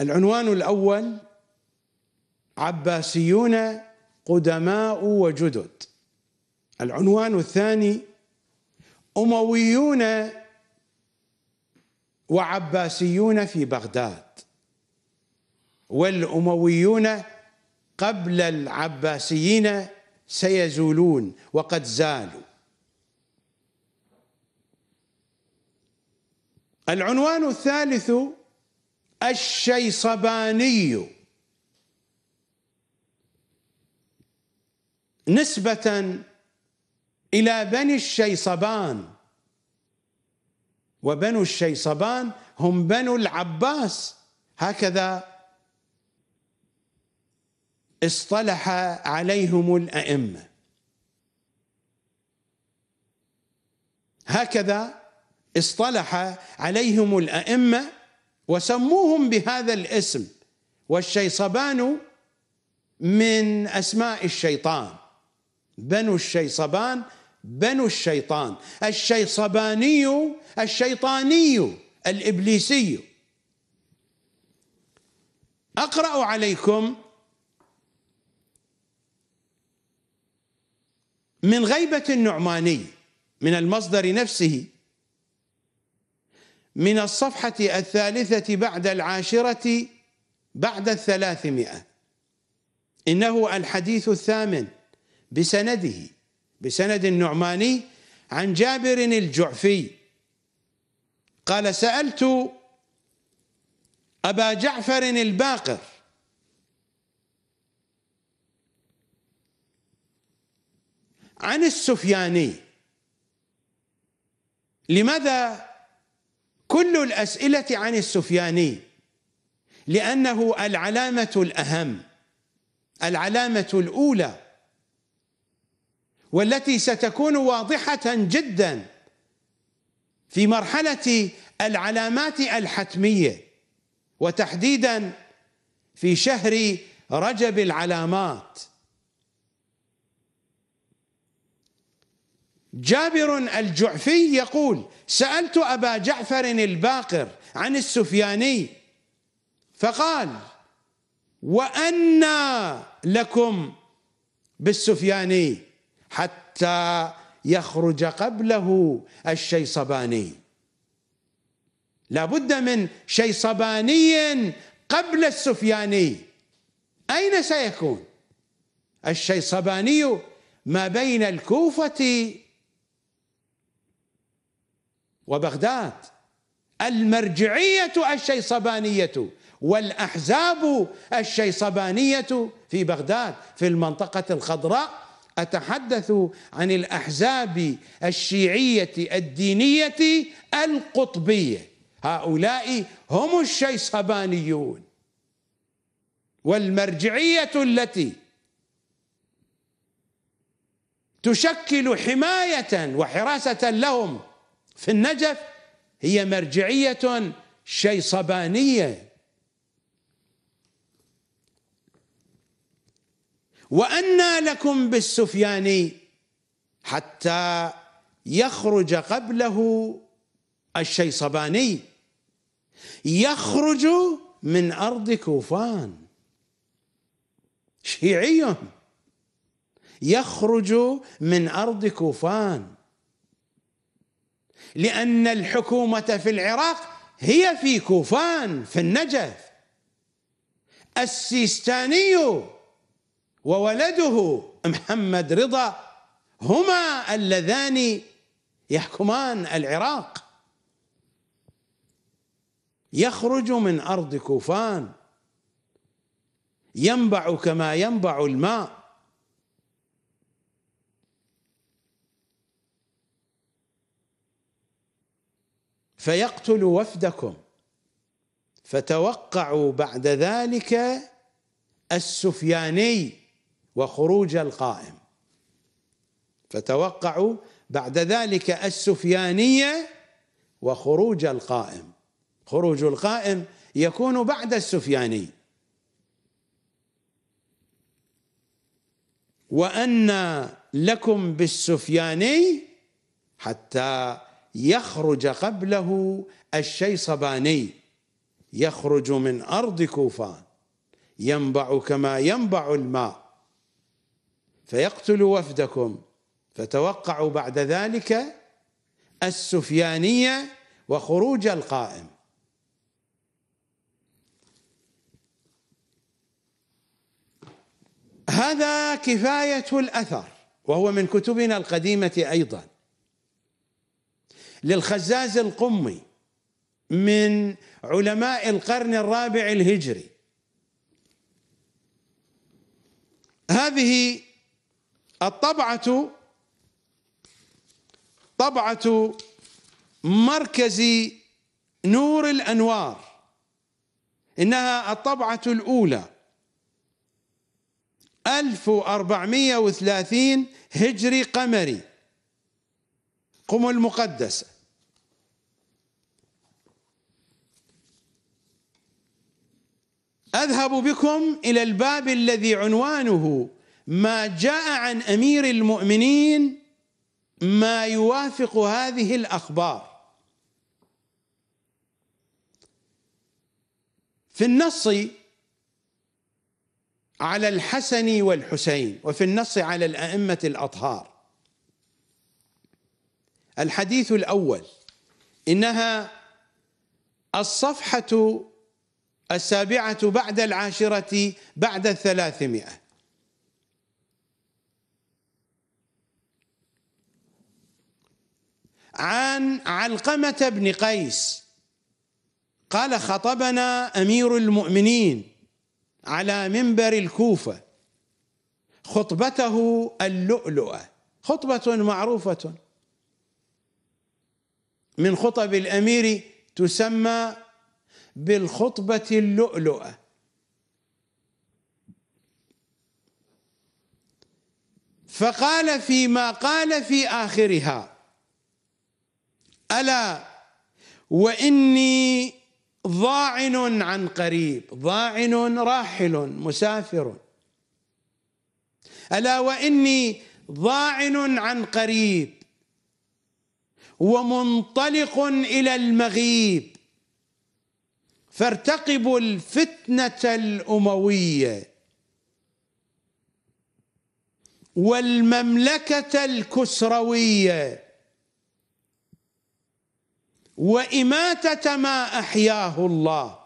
العنوان الاول عباسيون قدماء وجدد العنوان الثاني امويون وعباسيون في بغداد والامويون قبل العباسيين سيزولون وقد زالوا العنوان الثالث الشيصباني نسبة إلى بني الشيصبان وبنو الشيصبان هم بنو العباس هكذا اصطلح عليهم الائمه هكذا اصطلح عليهم الائمه وسموهم بهذا الاسم والشيصبان من اسماء الشيطان بنو الشيصبان بنو الشيطان الشيصباني الشيطاني الابليسي اقرا عليكم من غيبة النعماني من المصدر نفسه من الصفحة الثالثة بعد العاشرة بعد الثلاثمائة إنه الحديث الثامن بسنده بسند النعماني عن جابر الجعفي قال سألت أبا جعفر الباقر عن السفياني لماذا كل الاسئله عن السفياني لانه العلامه الاهم العلامه الاولى والتي ستكون واضحه جدا في مرحله العلامات الحتميه وتحديدا في شهر رجب العلامات جابر الجعفي يقول سألت أبا جعفر الباقر عن السفياني فقال وأنا لكم بالسفياني حتى يخرج قبله الشيصباني لابد من شيصباني قبل السفياني أين سيكون الشيصباني ما بين الكوفة وبغداد المرجعية الشيصبانية والأحزاب الشيصبانية في بغداد في المنطقة الخضراء أتحدث عن الأحزاب الشيعية الدينية القطبية هؤلاء هم الشيصبانيون والمرجعية التي تشكل حماية وحراسة لهم في النجف هي مرجعية شيصبانية وأنى لكم بالسفياني حتى يخرج قبله الشيصباني يخرج من أرض كوفان شيعي يخرج من أرض كوفان لأن الحكومة في العراق هي في كوفان في النجف السيستاني وولده محمد رضا هما اللذان يحكمان العراق يخرج من ارض كوفان ينبع كما ينبع الماء فيقتل وفدكم فتوقعوا بعد ذلك السفياني وخروج القائم فتوقعوا بعد ذلك السفيانية وخروج القائم خروج القائم يكون بعد السفياني وأن لكم بالسفياني حتى يخرج قبله الشيصباني يخرج من أرض كوفان ينبع كما ينبع الماء فيقتل وفدكم فتوقعوا بعد ذلك السفيانية وخروج القائم هذا كفاية الأثر وهو من كتبنا القديمة أيضا للخزاز القمي من علماء القرن الرابع الهجري هذه الطبعة طبعة مركز نور الأنوار إنها الطبعة الأولى 1430 هجري قمري قم المقدسة اذهب بكم الى الباب الذي عنوانه ما جاء عن امير المؤمنين ما يوافق هذه الاخبار في النص على الحسن والحسين وفي النص على الائمه الاطهار الحديث الاول انها الصفحه السابعة بعد العاشرة بعد الثلاثمائة عن علقمة بن قيس قال خطبنا أمير المؤمنين على منبر الكوفة خطبته اللؤلؤة خطبة معروفة من خطب الأمير تسمى بالخطبة اللؤلؤة فقال فيما قال في آخرها ألا وإني ضاعن عن قريب ضاعن راحل مسافر ألا وإني ضاعن عن قريب ومنطلق إلى المغيب فارتقبوا الفتنه الامويه والمملكه الكسرويه واماته ما احياه الله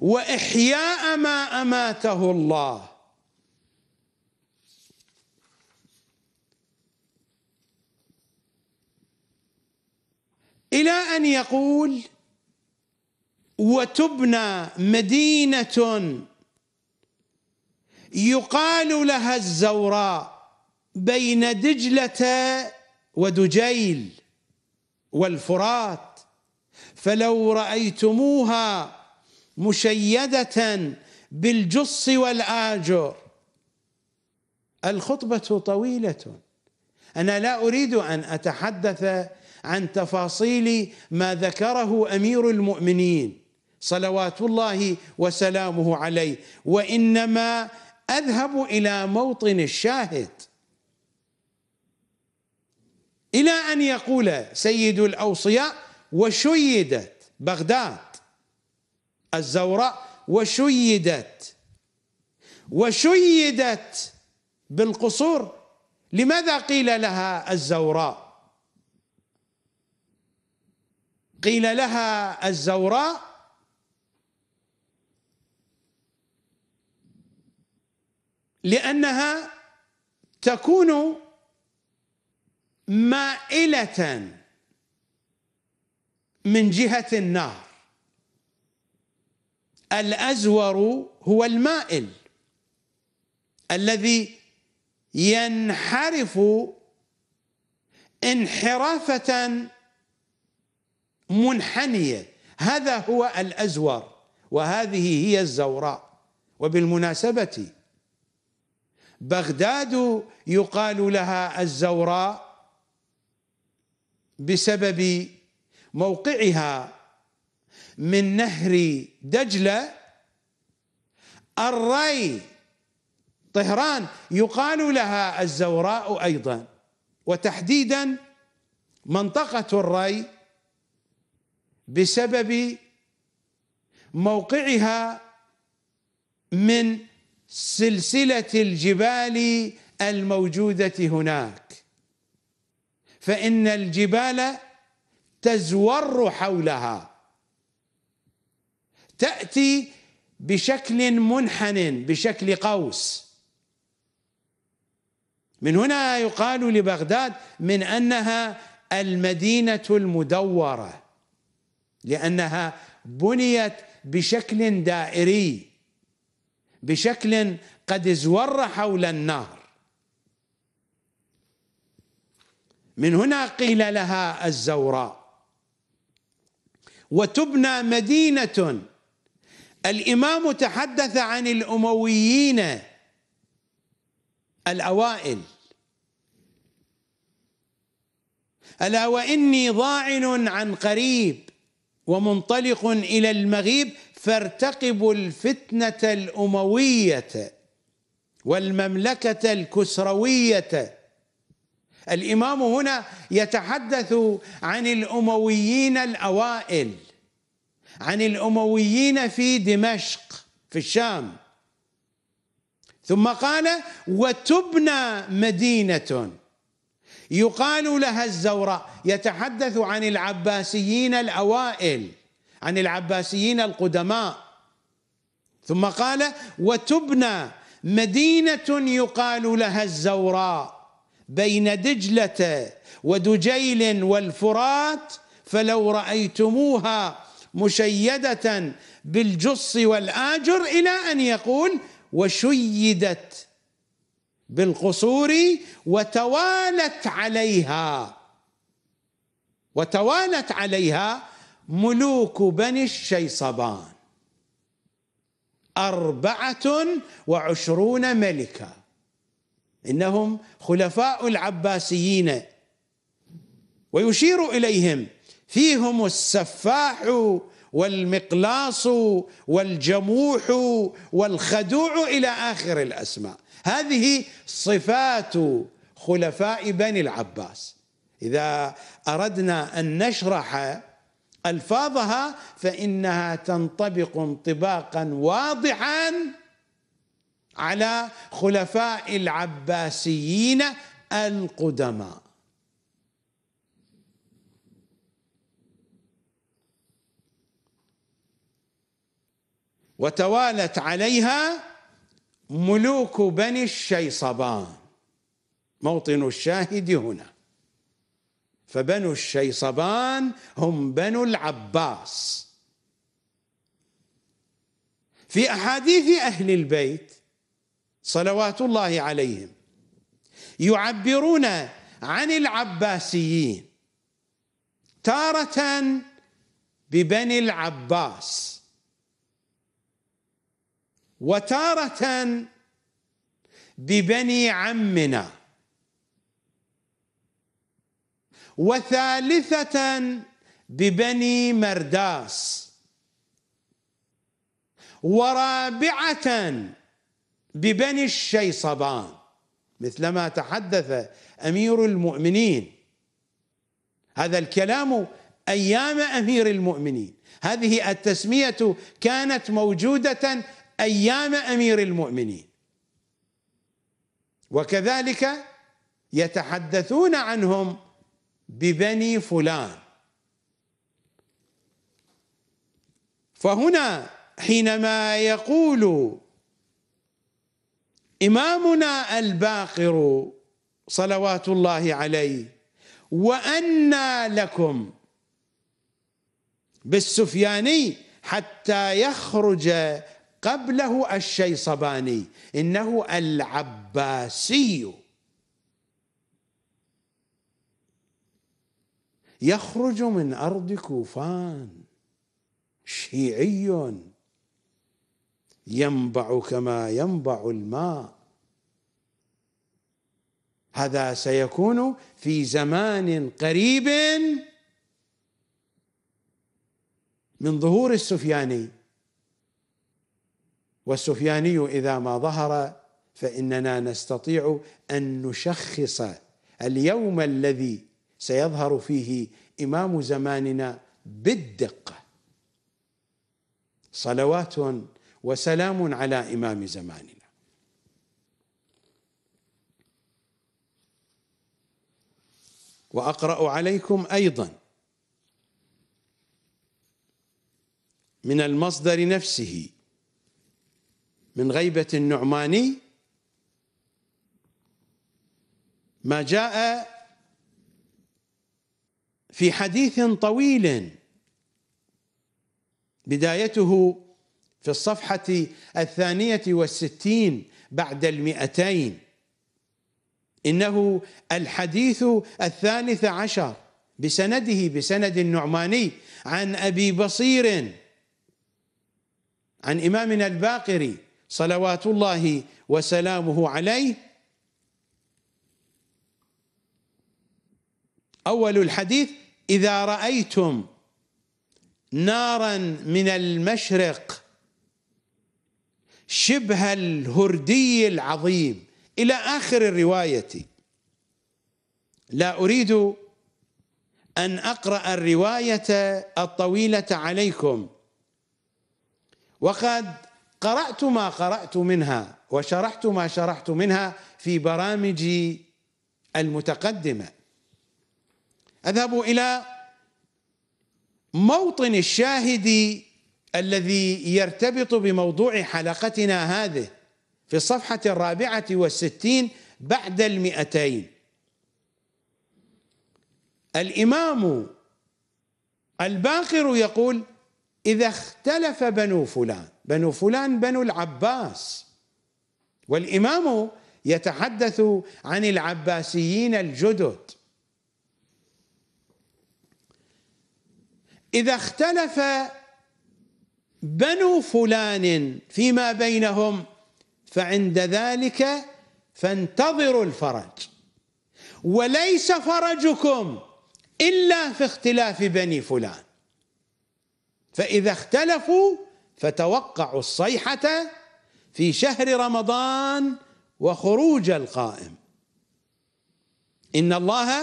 واحياء ما اماته الله الى ان يقول وتبنى مدينه يقال لها الزوراء بين دجله ودجيل والفرات فلو رايتموها مشيده بالجص والاجر الخطبه طويله انا لا اريد ان اتحدث عن تفاصيل ما ذكره امير المؤمنين صلوات الله وسلامه عليه وانما اذهب الى موطن الشاهد الى ان يقول سيد الاوصياء وشيدت بغداد الزوراء وشيدت وشيدت بالقصور لماذا قيل لها الزوراء قيل لها الزوراء لأنها تكون مائلة من جهة النار الأزور هو المائل الذي ينحرف انحرافة منحنية هذا هو الأزور وهذه هي الزوراء وبالمناسبة بغداد يقال لها الزوراء بسبب موقعها من نهر دجله الري طهران يقال لها الزوراء ايضا وتحديدا منطقه الري بسبب موقعها من سلسلة الجبال الموجودة هناك فإن الجبال تزور حولها تأتي بشكل منحن بشكل قوس من هنا يقال لبغداد من أنها المدينة المدورة لأنها بنيت بشكل دائري بشكل قد ازور حول النار من هنا قيل لها الزوراء وتبنى مدينة الإمام تحدث عن الأمويين الأوائل ألا وإني ضاعن عن قريب ومنطلق إلى المغيب فارتقبوا الفتنه الامويه والمملكه الكسرويه الامام هنا يتحدث عن الامويين الاوائل عن الامويين في دمشق في الشام ثم قال وتبنى مدينه يقال لها الزوراء يتحدث عن العباسيين الاوائل عن العباسيين القدماء ثم قال وتبنى مدينة يقال لها الزوراء بين دجلة ودجيل والفرات فلو رأيتموها مشيدة بالجص والآجر إلى أن يقول وشيدت بالقصور وتوالت عليها وتوالت عليها ملوك بني الشيصبان أربعة وعشرون ملكا إنهم خلفاء العباسيين ويشير إليهم فيهم السفاح والمقلاص والجموح والخدوع إلى آخر الأسماء هذه صفات خلفاء بني العباس إذا أردنا أن نشرح الفاظها فانها تنطبق انطباقا واضحا على خلفاء العباسيين القدماء وتوالت عليها ملوك بني الشيصبان موطن الشاهد هنا فبنو الشيصبان هم بنو العباس في احاديث اهل البيت صلوات الله عليهم يعبرون عن العباسيين تارة ببني العباس وتارة ببني عمنا وثالثة ببني مرداس ورابعة ببني الشيصبان مثلما تحدث أمير المؤمنين هذا الكلام أيام أمير المؤمنين هذه التسمية كانت موجودة أيام أمير المؤمنين وكذلك يتحدثون عنهم ببني فلان فهنا حينما يقول إمامنا الباقر صلوات الله عليه وأنى لكم بالسفياني حتى يخرج قبله الشيصباني إنه العباسي يخرج من أرض كوفان شيعي ينبع كما ينبع الماء هذا سيكون في زمان قريب من ظهور السفياني والسفياني اذا ما ظهر فاننا نستطيع ان نشخص اليوم الذي سيظهر فيه إمام زماننا بالدقة صلوات وسلام على إمام زماننا واقرا عليكم ايضا من المصدر نفسه من غيبه النعماني ما جاء في حديث طويل بدايته في الصفحة الثانية والستين بعد المئتين إنه الحديث الثالث عشر بسنده بسند النعماني عن أبي بصير عن إمامنا الباقري صلوات الله وسلامه عليه أول الحديث إذا رأيتم نارا من المشرق شبه الهردي العظيم إلى آخر الرواية لا أريد أن أقرأ الرواية الطويلة عليكم وقد قرأت ما قرأت منها وشرحت ما شرحت منها في برامجي المتقدمه اذهبوا الى موطن الشاهد الذي يرتبط بموضوع حلقتنا هذه في الصفحة الرابعة والستين بعد المئتين الإمام الباقر يقول إذا اختلف بنو فلان بنو فلان بنو العباس والإمام يتحدث عن العباسيين الجدد إذا اختلف بنو فلان فيما بينهم فعند ذلك فانتظروا الفرج وليس فرجكم إلا في اختلاف بني فلان فإذا اختلفوا فتوقعوا الصيحة في شهر رمضان وخروج القائم إن الله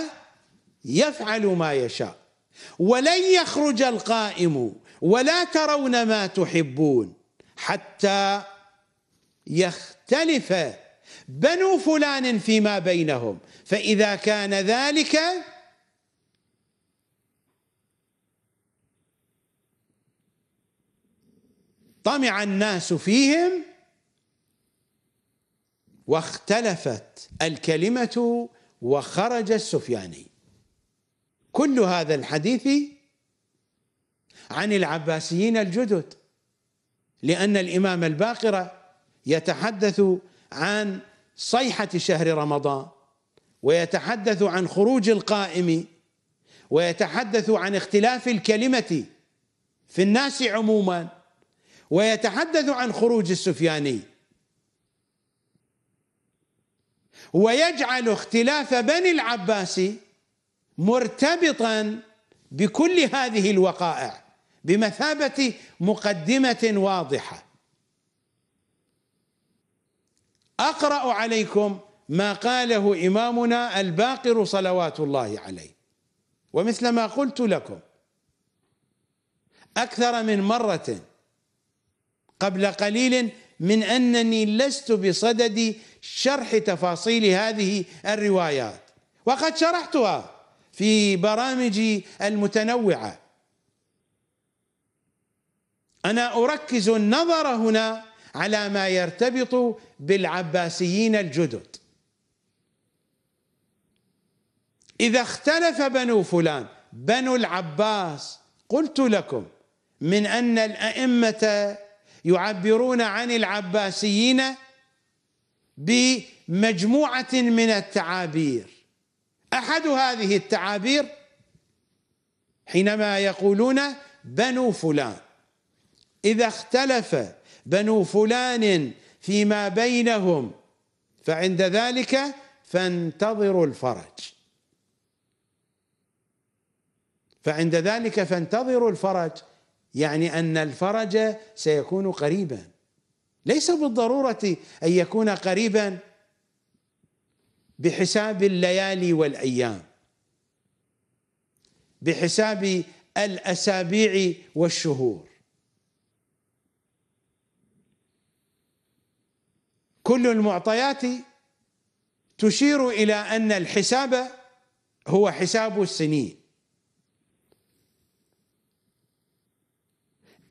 يفعل ما يشاء ولن يخرج القائم ولا ترون ما تحبون حتى يختلف بنو فلان فيما بينهم فإذا كان ذلك طمع الناس فيهم واختلفت الكلمة وخرج السفياني كل هذا الحديث عن العباسيين الجدد لأن الإمام الباقرة يتحدث عن صيحة شهر رمضان ويتحدث عن خروج القائم ويتحدث عن اختلاف الكلمة في الناس عموما ويتحدث عن خروج السفياني ويجعل اختلاف بني العباس مرتبطا بكل هذه الوقائع بمثابه مقدمه واضحه اقرا عليكم ما قاله امامنا الباقر صلوات الله عليه ومثل ما قلت لكم اكثر من مره قبل قليل من انني لست بصدد شرح تفاصيل هذه الروايات وقد شرحتها في برامجي المتنوعه انا اركز النظر هنا على ما يرتبط بالعباسيين الجدد اذا اختلف بنو فلان بنو العباس قلت لكم من ان الائمه يعبرون عن العباسيين بمجموعه من التعابير احد هذه التعابير حينما يقولون بنو فلان اذا اختلف بنو فلان فيما بينهم فعند ذلك فانتظروا الفرج فعند ذلك فانتظروا الفرج يعني ان الفرج سيكون قريبا ليس بالضروره ان يكون قريبا بحساب الليالي والايام بحساب الاسابيع والشهور كل المعطيات تشير الى ان الحساب هو حساب السنين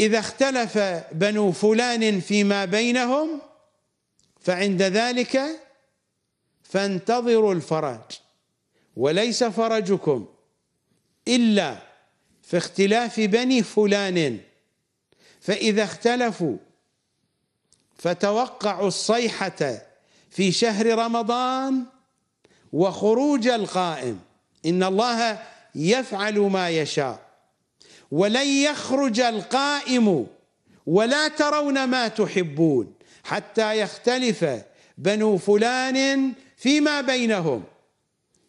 اذا اختلف بنو فلان فيما بينهم فعند ذلك فانتظروا الفرج وليس فرجكم إلا في اختلاف بني فلان فإذا اختلفوا فتوقعوا الصيحة في شهر رمضان وخروج القائم إن الله يفعل ما يشاء ولن يخرج القائم ولا ترون ما تحبون حتى يختلف بنو فلان فيما بينهم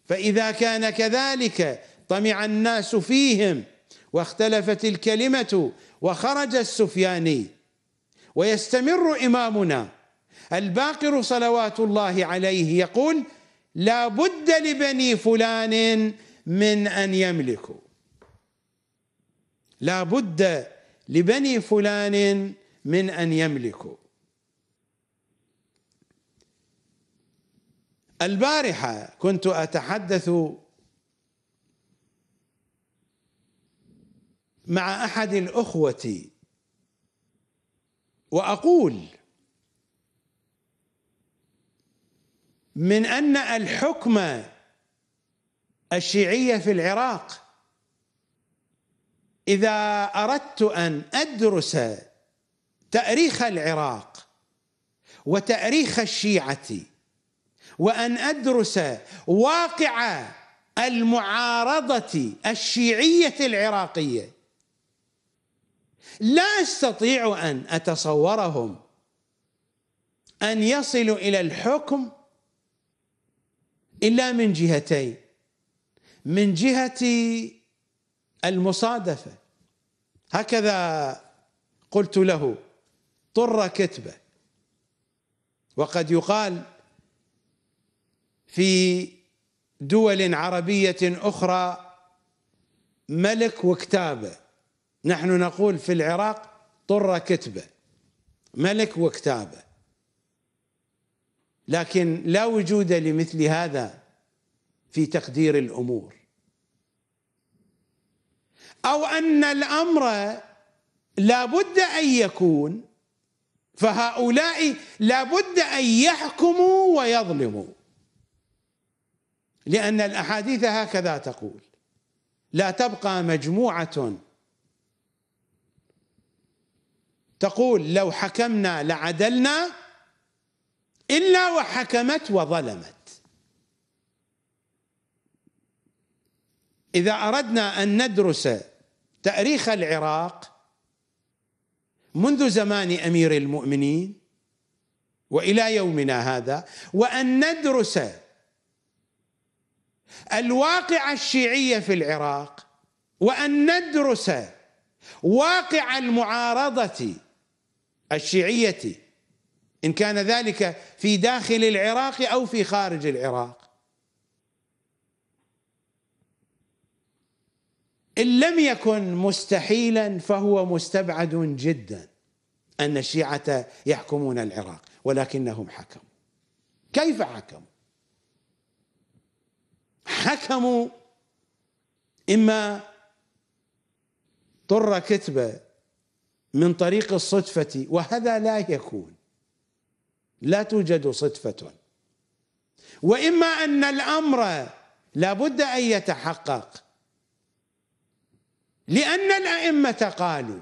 فإذا كان كذلك طمع الناس فيهم واختلفت الكلمة وخرج السفياني ويستمر إمامنا الباقر صلوات الله عليه يقول لا بد لبني فلان من أن يملكوا لا بد لبني فلان من أن يملكوا البارحه كنت اتحدث مع احد الاخوه واقول من ان الحكم الشيعيه في العراق اذا اردت ان ادرس تاريخ العراق وتاريخ الشيعه وان ادرس واقع المعارضه الشيعيه العراقيه لا استطيع ان اتصورهم ان يصلوا الى الحكم الا من جهتين من جهه المصادفه هكذا قلت له طر كتبه وقد يقال في دول عربية أخرى ملك وكتابة نحن نقول في العراق طر كتبة ملك وكتابة لكن لا وجود لمثل هذا في تقدير الأمور أو أن الأمر لا بد أن يكون فهؤلاء لا بد أن يحكموا ويظلموا لأن الأحاديث هكذا تقول لا تبقى مجموعة تقول لو حكمنا لعدلنا إلا وحكمت وظلمت إذا أردنا أن ندرس تاريخ العراق منذ زمان أمير المؤمنين وإلى يومنا هذا وأن ندرس الواقعة الشيعية في العراق وأن ندرس واقع المعارضة الشيعية إن كان ذلك في داخل العراق أو في خارج العراق إن لم يكن مستحيلا فهو مستبعد جدا أن الشيعة يحكمون العراق ولكنهم حكموا كيف حكموا حكموا إما طر كتبة من طريق الصدفة وهذا لا يكون لا توجد صدفة وإما أن الأمر لابد أن يتحقق لأن الأئمة قالوا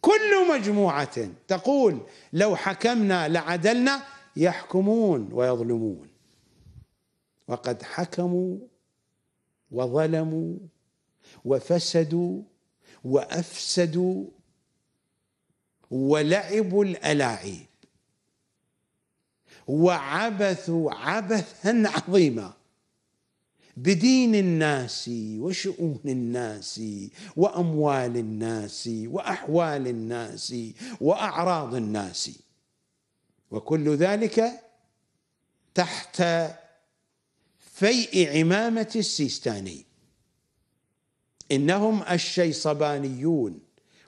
كل مجموعة تقول لو حكمنا لعدلنا يحكمون ويظلمون وقد حكموا وظلموا وفسدوا وافسدوا ولعبوا الالاعيب وعبثوا عبثا عظيما بدين الناس وشؤون الناس واموال الناس واحوال الناس واعراض الناس وكل ذلك تحت في عمامة السيستاني إنهم الشيصبانيون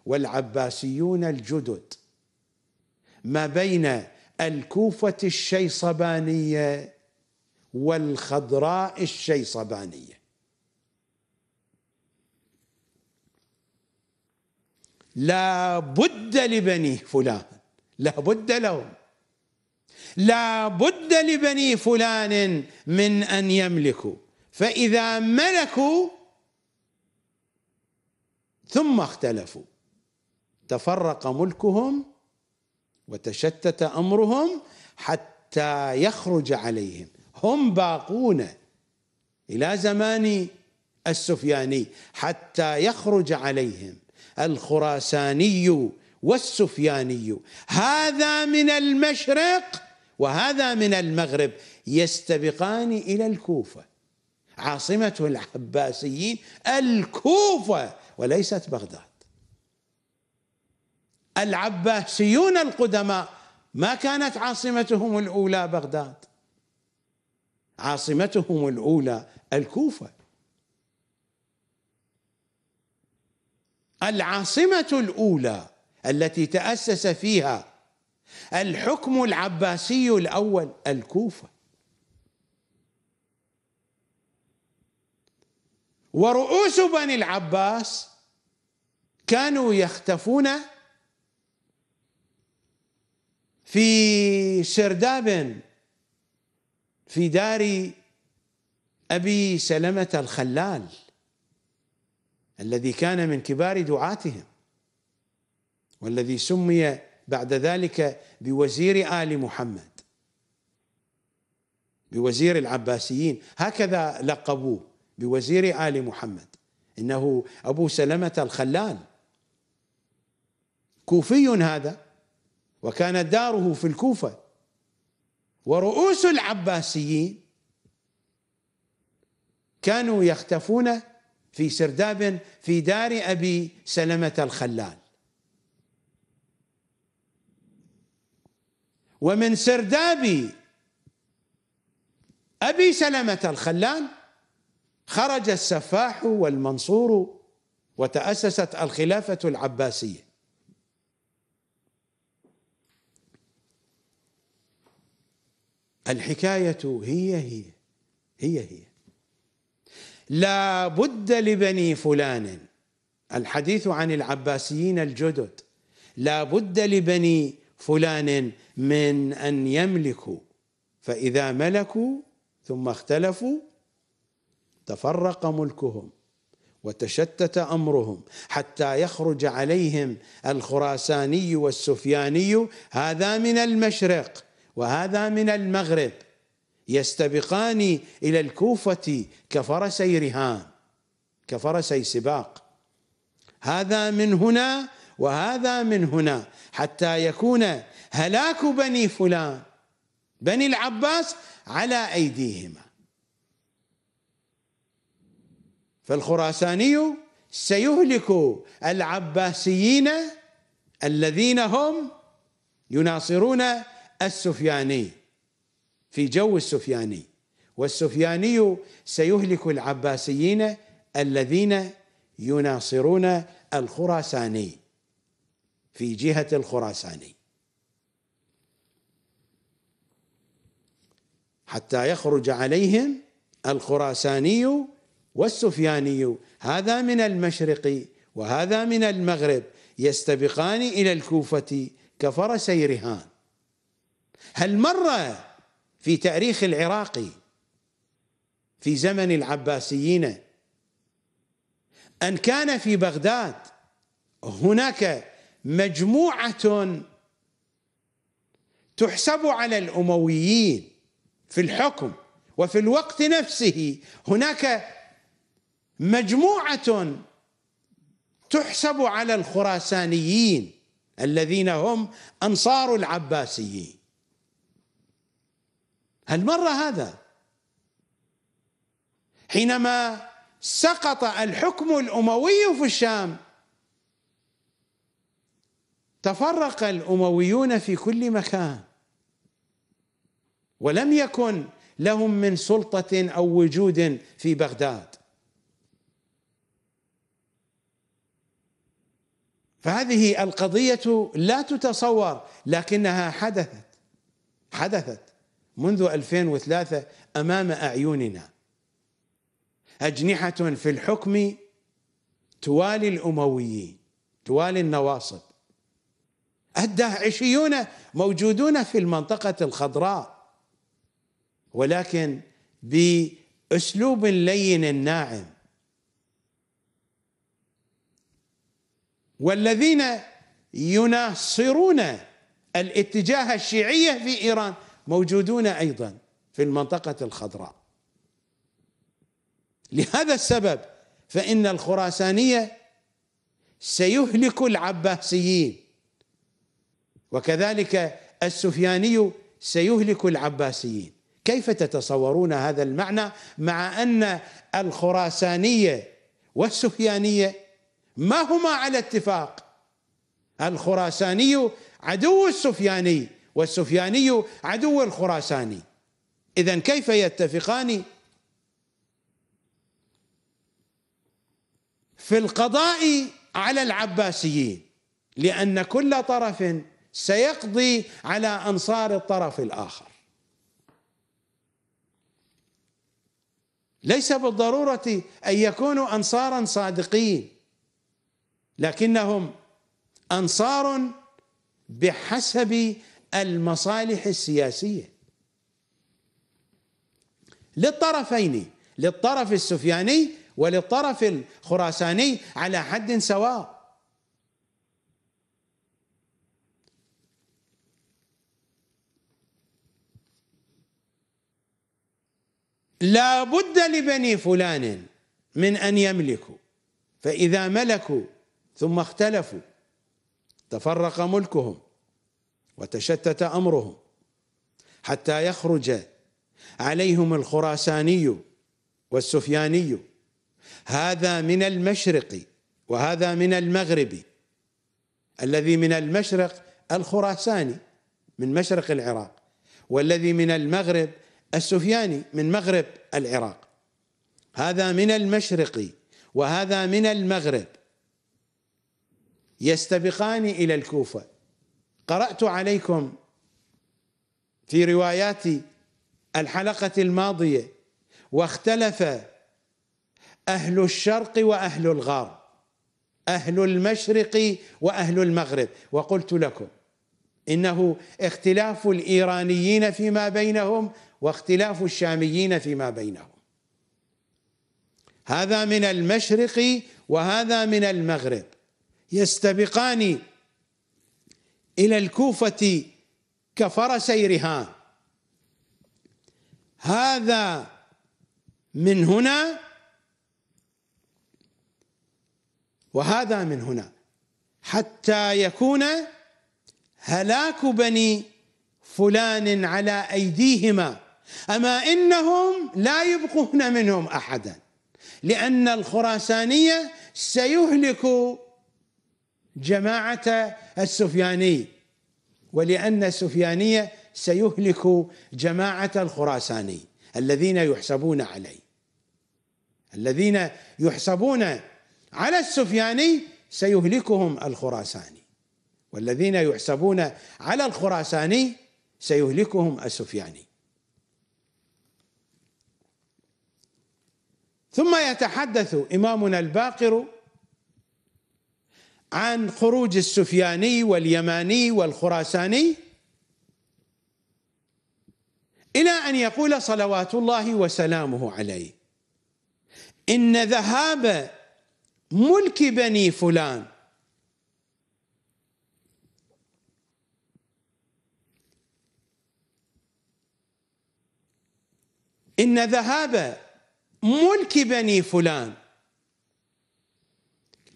والعباسيون الجدد ما بين الكوفة الشيصبانية والخضراء الشيصبانية لا بد لبني فلان لا بد لهم لا بد لبني فلان من ان يملكوا فاذا ملكوا ثم اختلفوا تفرق ملكهم وتشتت امرهم حتى يخرج عليهم هم باقون الى زمان السفياني حتى يخرج عليهم الخراساني والسفياني هذا من المشرق وهذا من المغرب يستبقان إلى الكوفة عاصمة العباسيين الكوفة وليست بغداد العباسيون القدماء ما كانت عاصمتهم الأولى بغداد عاصمتهم الأولى الكوفة العاصمة الأولى التي تأسس فيها الحكم العباسي الاول الكوفه ورؤوس بني العباس كانوا يختفون في سرداب في دار ابي سلمه الخلال الذي كان من كبار دعاتهم والذي سمي بعد ذلك بوزير آل محمد بوزير العباسيين هكذا لقبوه بوزير آل محمد إنه أبو سلمة الخلال كوفي هذا وكانت داره في الكوفة ورؤوس العباسيين كانوا يختفون في سرداب في دار أبي سلمة الخلال ومن سرداب أبي سلمة الخلان خرج السفاح والمنصور وتأسست الخلافة العباسية الحكاية هي هي هي هي لا بد لبني فلان الحديث عن العباسيين الجدد لا بد لبني فلان من أن يملكوا فإذا ملكوا ثم اختلفوا تفرق ملكهم وتشتت امرهم حتى يخرج عليهم الخراساني والسفياني هذا من المشرق وهذا من المغرب يستبقان الى الكوفه كفرسي رهان كفرسي سباق هذا من هنا وهذا من هنا حتى يكون هلاك بني فلان بني العباس على أيديهما فالخراساني سيهلك العباسيين الذين هم يناصرون السفياني في جو السفياني والسفياني سيهلك العباسيين الذين يناصرون الخراساني في جهة الخراساني حتى يخرج عليهم الخراساني والسفياني هذا من المشرق وهذا من المغرب يستبقان إلى الكوفة كفر سيرهان هل مر في تاريخ العراق في زمن العباسيين أن كان في بغداد هناك مجموعة تحسب على الأمويين في الحكم وفي الوقت نفسه هناك مجموعة تحسب على الخراسانيين الذين هم أنصار العباسيين هل مر هذا حينما سقط الحكم الأموي في الشام تفرق الامويون في كل مكان ولم يكن لهم من سلطه او وجود في بغداد فهذه القضيه لا تتصور لكنها حدثت حدثت منذ 2003 امام اعيننا اجنحه في الحكم توالي الامويين توالي النواصب الداعشيون موجودون في المنطقة الخضراء ولكن بأسلوب لين ناعم والذين يناصرون الاتجاه الشيعية في إيران موجودون أيضا في المنطقة الخضراء لهذا السبب فإن الخراسانية سيهلك العباسيين وكذلك السفياني سيهلك العباسيين كيف تتصورون هذا المعنى مع ان الخراسانيه والسفيانيه ما هما على اتفاق الخراساني عدو السفياني والسفياني عدو الخراساني اذا كيف يتفقان في القضاء على العباسيين لان كل طرف سيقضي على انصار الطرف الاخر ليس بالضروره ان يكونوا انصارا صادقين لكنهم انصار بحسب المصالح السياسيه للطرفين للطرف السفياني وللطرف الخراساني على حد سواء لا بد لبني فلان من أن يملكوا فإذا ملكوا ثم اختلفوا تفرق ملكهم وتشتت أمرهم حتى يخرج عليهم الخراساني والسفياني هذا من المشرق وهذا من المغرب الذي من المشرق الخراساني من مشرق العراق والذي من المغرب السفياني من مغرب العراق هذا من المشرق وهذا من المغرب يستبقان الى الكوفه قرات عليكم في روايات الحلقه الماضيه واختلف اهل الشرق واهل الغرب اهل المشرق واهل المغرب وقلت لكم انه اختلاف الايرانيين فيما بينهم واختلاف الشاميين فيما بينهم هذا من المشرق وهذا من المغرب يستبقان إلى الكوفة كفرسي رهان هذا من هنا وهذا من هنا حتى يكون هلاك بني فلان على أيديهما أما إنهم لا يبقون منهم أحدا لأن الخراسانية سيهلك جماعة السفياني ولأن السفيانية سيهلك جماعة الخراساني الذين يحسبون عليه الذين يحسبون على السفياني سيهلكهم الخراساني والذين يحسبون على الخراساني سيهلكهم السفياني ثم يتحدث إمامنا الباقر عن خروج السفياني واليماني والخراساني إلى أن يقول صلوات الله وسلامه عليه إن ذهاب ملك بني فلان إن ذهاب ملك بني فلان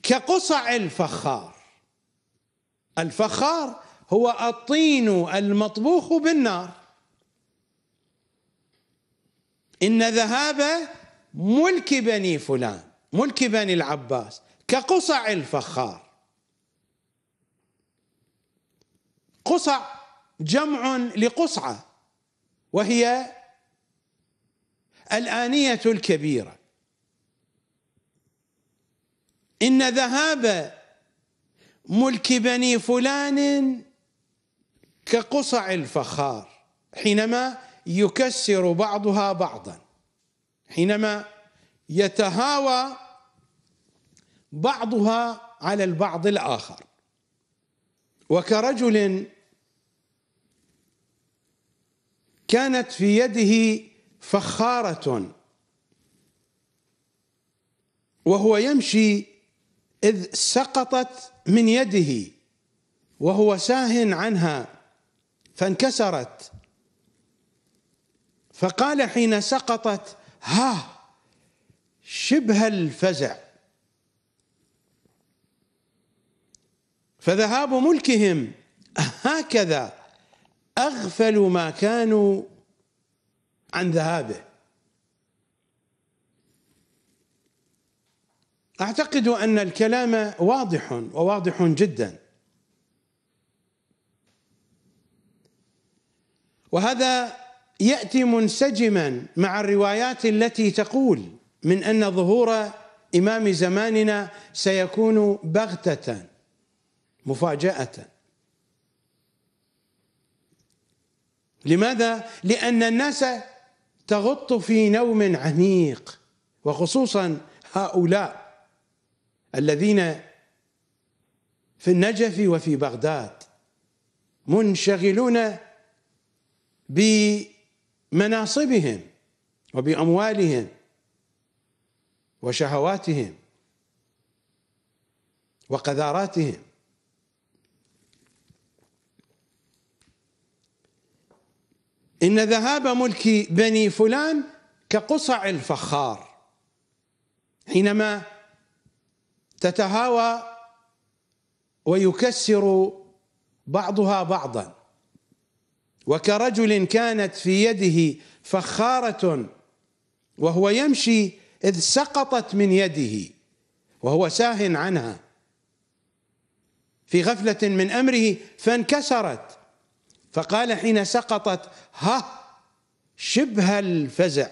كقصع الفخار الفخار هو الطين المطبوخ بالنار ان ذهاب ملك بني فلان ملك بني العباس كقصع الفخار قصع جمع لقصعه وهي الآنية الكبيرة إن ذهاب ملك بني فلان كقصع الفخار حينما يكسر بعضها بعضا حينما يتهاوى بعضها على البعض الآخر وكرجل كانت في يده فخارة وهو يمشي إذ سقطت من يده وهو ساه عنها فانكسرت فقال حين سقطت ها شبه الفزع فذهاب ملكهم هكذا اغفل ما كانوا عن ذهابه اعتقد ان الكلام واضح وواضح جدا وهذا ياتي منسجما مع الروايات التي تقول من ان ظهور امام زماننا سيكون بغته مفاجاه لماذا لان الناس تغط في نوم عميق وخصوصا هؤلاء الذين في النجف وفي بغداد منشغلون بمناصبهم وباموالهم وشهواتهم وقذاراتهم إن ذهاب ملك بني فلان كقصع الفخار حينما تتهاوى ويكسر بعضها بعضا وكرجل كانت في يده فخارة وهو يمشي إذ سقطت من يده وهو ساه عنها في غفلة من أمره فانكسرت فقال حين سقطت ها شبه الفزع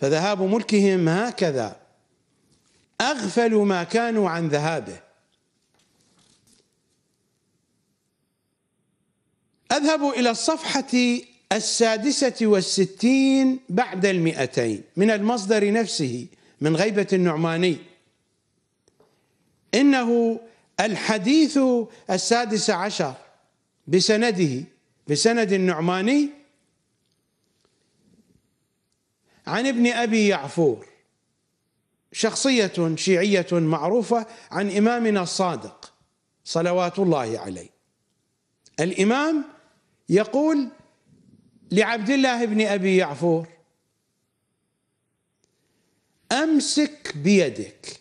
فذهاب ملكهم هكذا اغفلوا ما كانوا عن ذهابه اذهب الى الصفحه السادسه والستين بعد المئتين من المصدر نفسه من غيبه النعماني انه الحديث السادس عشر بسنده بسند النعماني عن ابن ابي يعفور شخصيه شيعيه معروفه عن امامنا الصادق صلوات الله عليه الامام يقول لعبد الله بن ابي يعفور امسك بيدك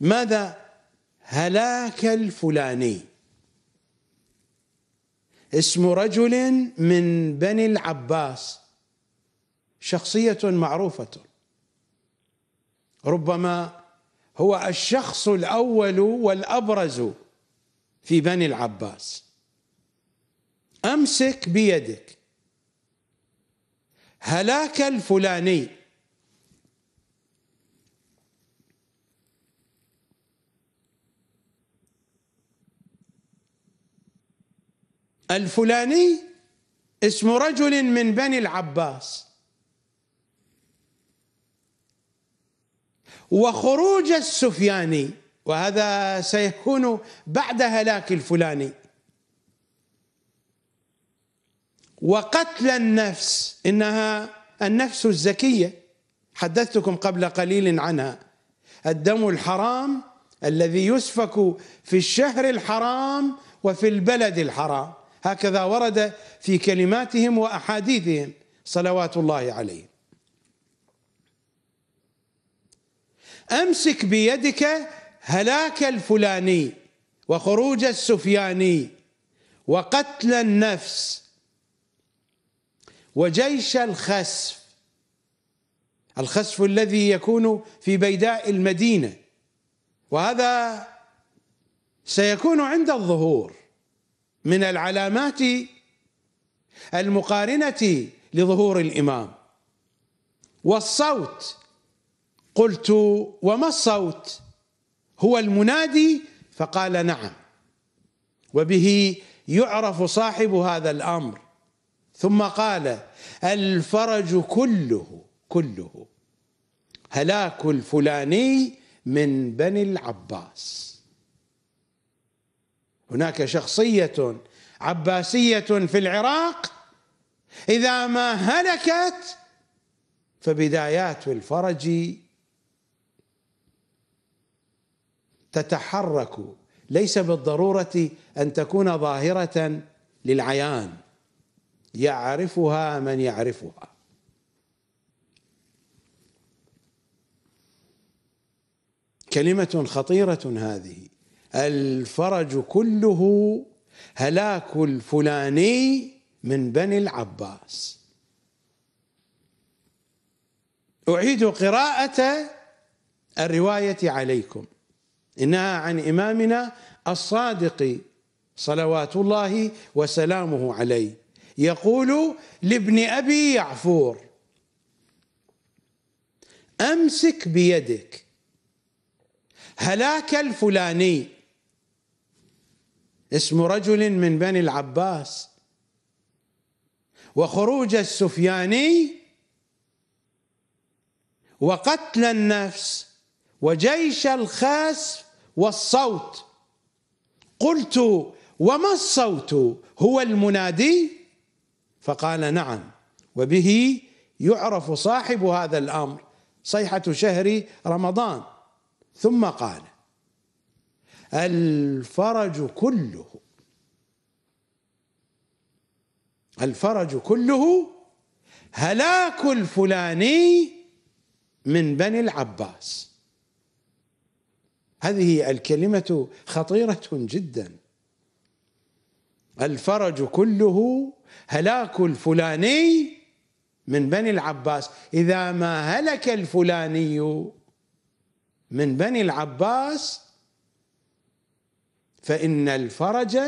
ماذا هلاك الفلاني اسم رجل من بني العباس شخصية معروفة ربما هو الشخص الأول والأبرز في بني العباس أمسك بيدك هلاك الفلاني الفلاني اسم رجل من بني العباس وخروج السفياني وهذا سيكون بعد هلاك الفلاني وقتل النفس انها النفس الزكيه حدثتكم قبل قليل عنها الدم الحرام الذي يسفك في الشهر الحرام وفي البلد الحرام هكذا ورد في كلماتهم واحاديثهم صلوات الله عليهم امسك بيدك هلاك الفلاني وخروج السفياني وقتل النفس وجيش الخسف الخسف الذي يكون في بيداء المدينه وهذا سيكون عند الظهور من العلامات المقارنة لظهور الإمام والصوت قلت وما الصوت هو المنادي فقال نعم وبه يعرف صاحب هذا الأمر ثم قال الفرج كله كله هلاك الفلاني من بني العباس هناك شخصية عباسية في العراق إذا ما هلكت فبدايات الفرج تتحرك ليس بالضرورة أن تكون ظاهرة للعيان يعرفها من يعرفها كلمة خطيرة هذه الفرج كله هلاك الفلاني من بني العباس أعيد قراءة الرواية عليكم إنها عن إمامنا الصادق صلوات الله وسلامه عليه يقول لابن أبي يعفور أمسك بيدك هلاك الفلاني اسم رجل من بني العباس وخروج السفياني وقتل النفس وجيش الخسف والصوت قلت وما الصوت هو المنادي فقال نعم وبه يعرف صاحب هذا الامر صيحه شهر رمضان ثم قال الفرج كله الفرج كله هلاك الفلاني من بني العباس هذه الكلمة خطيرة جدا الفرج كله هلاك الفلاني من بني العباس إذا ما هلك الفلاني من بني العباس فإن الفرج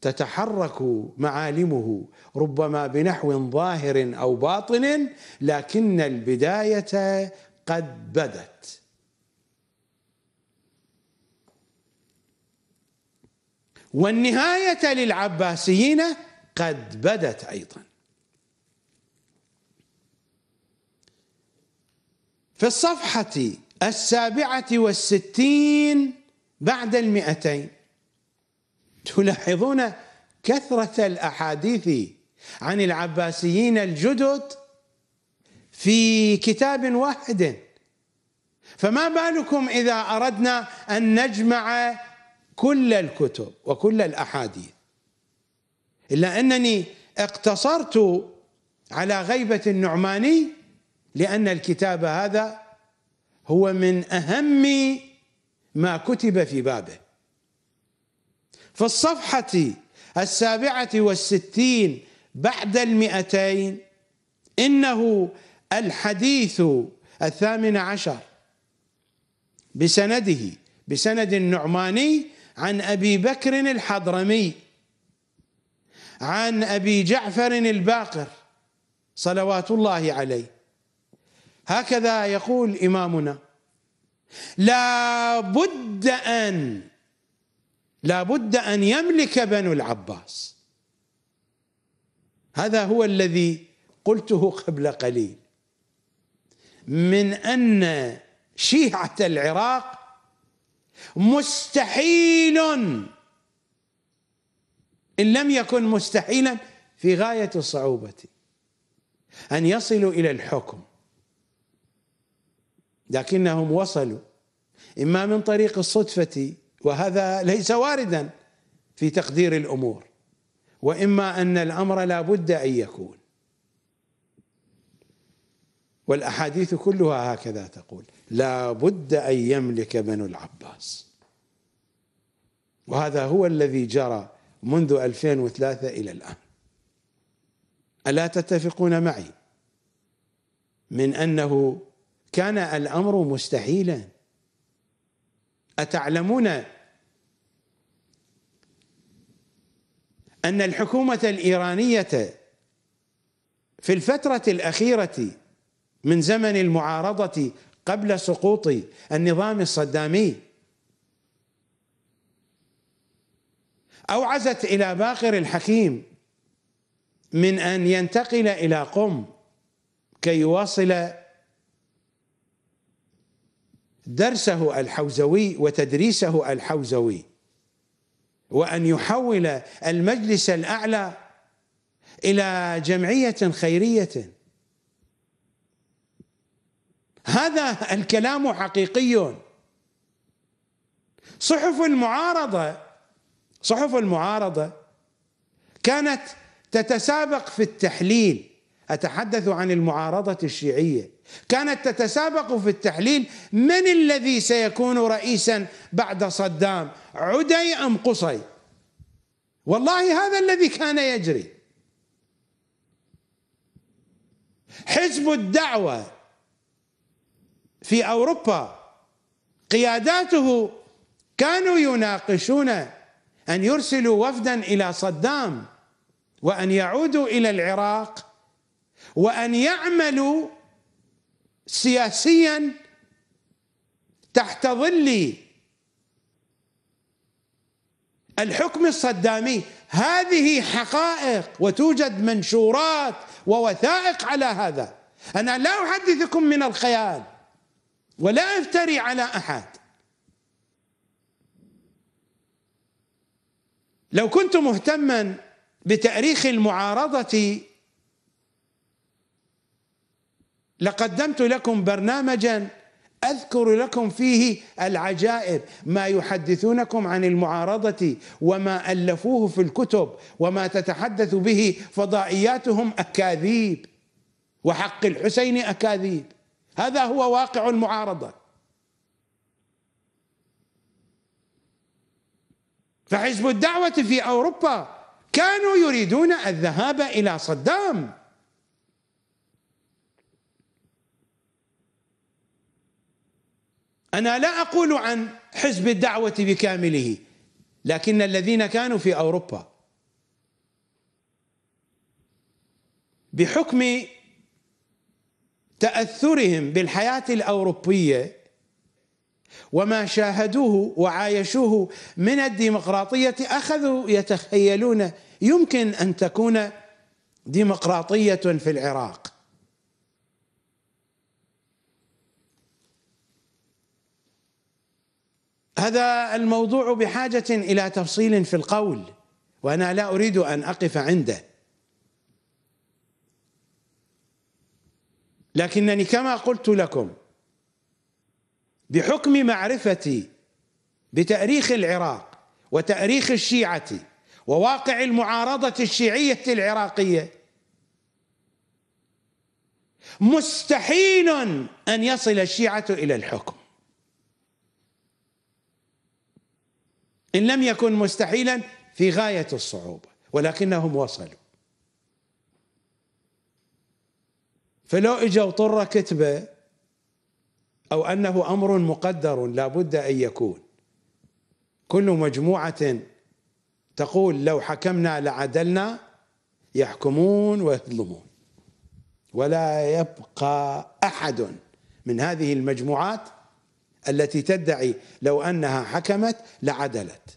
تتحرك معالمه ربما بنحو ظاهر او باطن لكن البدايه قد بدت والنهايه للعباسيين قد بدت ايضا في الصفحه السابعه والستين بعد المئتين تلاحظون كثرة الأحاديث عن العباسيين الجدد في كتاب واحد فما بالكم إذا أردنا أن نجمع كل الكتب وكل الأحاديث إلا أنني اقتصرت على غيبة النعماني لأن الكتاب هذا هو من أهم ما كتب في بابه في الصفحة السابعة والستين بعد المئتين إنه الحديث الثامن عشر بسنده بسند النعماني عن أبي بكر الحضرمي عن أبي جعفر الباقر صلوات الله عليه هكذا يقول إمامنا لابد أن لابد أن يملك بنو العباس هذا هو الذي قلته قبل قليل من أن شيعة العراق مستحيل إن لم يكن مستحيلا في غاية الصعوبة أن يصلوا إلى الحكم لكنهم وصلوا إما من طريق الصدفة وهذا ليس واردا في تقدير الأمور وإما أن الأمر لا بد أن يكون والأحاديث كلها هكذا تقول لا بد أن يملك بنو العباس وهذا هو الذي جرى منذ 2003 إلى الآن ألا تتفقون معي من أنه كان الامر مستحيلا اتعلمون ان الحكومه الايرانيه في الفتره الاخيره من زمن المعارضه قبل سقوط النظام الصدامي اوعزت الى باقر الحكيم من ان ينتقل الى قم كي يواصل درسه الحوزوي وتدريسه الحوزوي وأن يحول المجلس الأعلى إلى جمعية خيرية هذا الكلام حقيقي صحف المعارضة صحف المعارضة كانت تتسابق في التحليل أتحدث عن المعارضة الشيعية كانت تتسابق في التحليل من الذي سيكون رئيسا بعد صدام عدي ام قصي والله هذا الذي كان يجري حزب الدعوه في اوروبا قياداته كانوا يناقشون ان يرسلوا وفدا الى صدام وان يعودوا الى العراق وان يعملوا سياسيا تحت ظل الحكم الصدامي هذه حقائق وتوجد منشورات ووثائق على هذا انا لا احدثكم من الخيال ولا افتري على احد لو كنت مهتما بتاريخ المعارضه لقدمت لكم برنامجا اذكر لكم فيه العجائب ما يحدثونكم عن المعارضه وما الفوه في الكتب وما تتحدث به فضائياتهم اكاذيب وحق الحسين اكاذيب هذا هو واقع المعارضه فحزب الدعوه في اوروبا كانوا يريدون الذهاب الى صدام أنا لا أقول عن حزب الدعوة بكامله لكن الذين كانوا في أوروبا بحكم تأثرهم بالحياة الأوروبية وما شاهدوه وعايشوه من الديمقراطية أخذوا يتخيلون يمكن أن تكون ديمقراطية في العراق هذا الموضوع بحاجه الى تفصيل في القول وانا لا اريد ان اقف عنده لكنني كما قلت لكم بحكم معرفتي بتاريخ العراق وتاريخ الشيعه وواقع المعارضه الشيعيه العراقيه مستحيل ان يصل الشيعه الى الحكم إن لم يكن مستحيلا في غاية الصعوبة ولكنهم وصلوا فلو اجوا طر كتبة أو أنه أمر مقدر لا بد أن يكون كل مجموعة تقول لو حكمنا لعدلنا يحكمون ويظلمون ولا يبقى أحد من هذه المجموعات التي تدعي لو انها حكمت لعدلت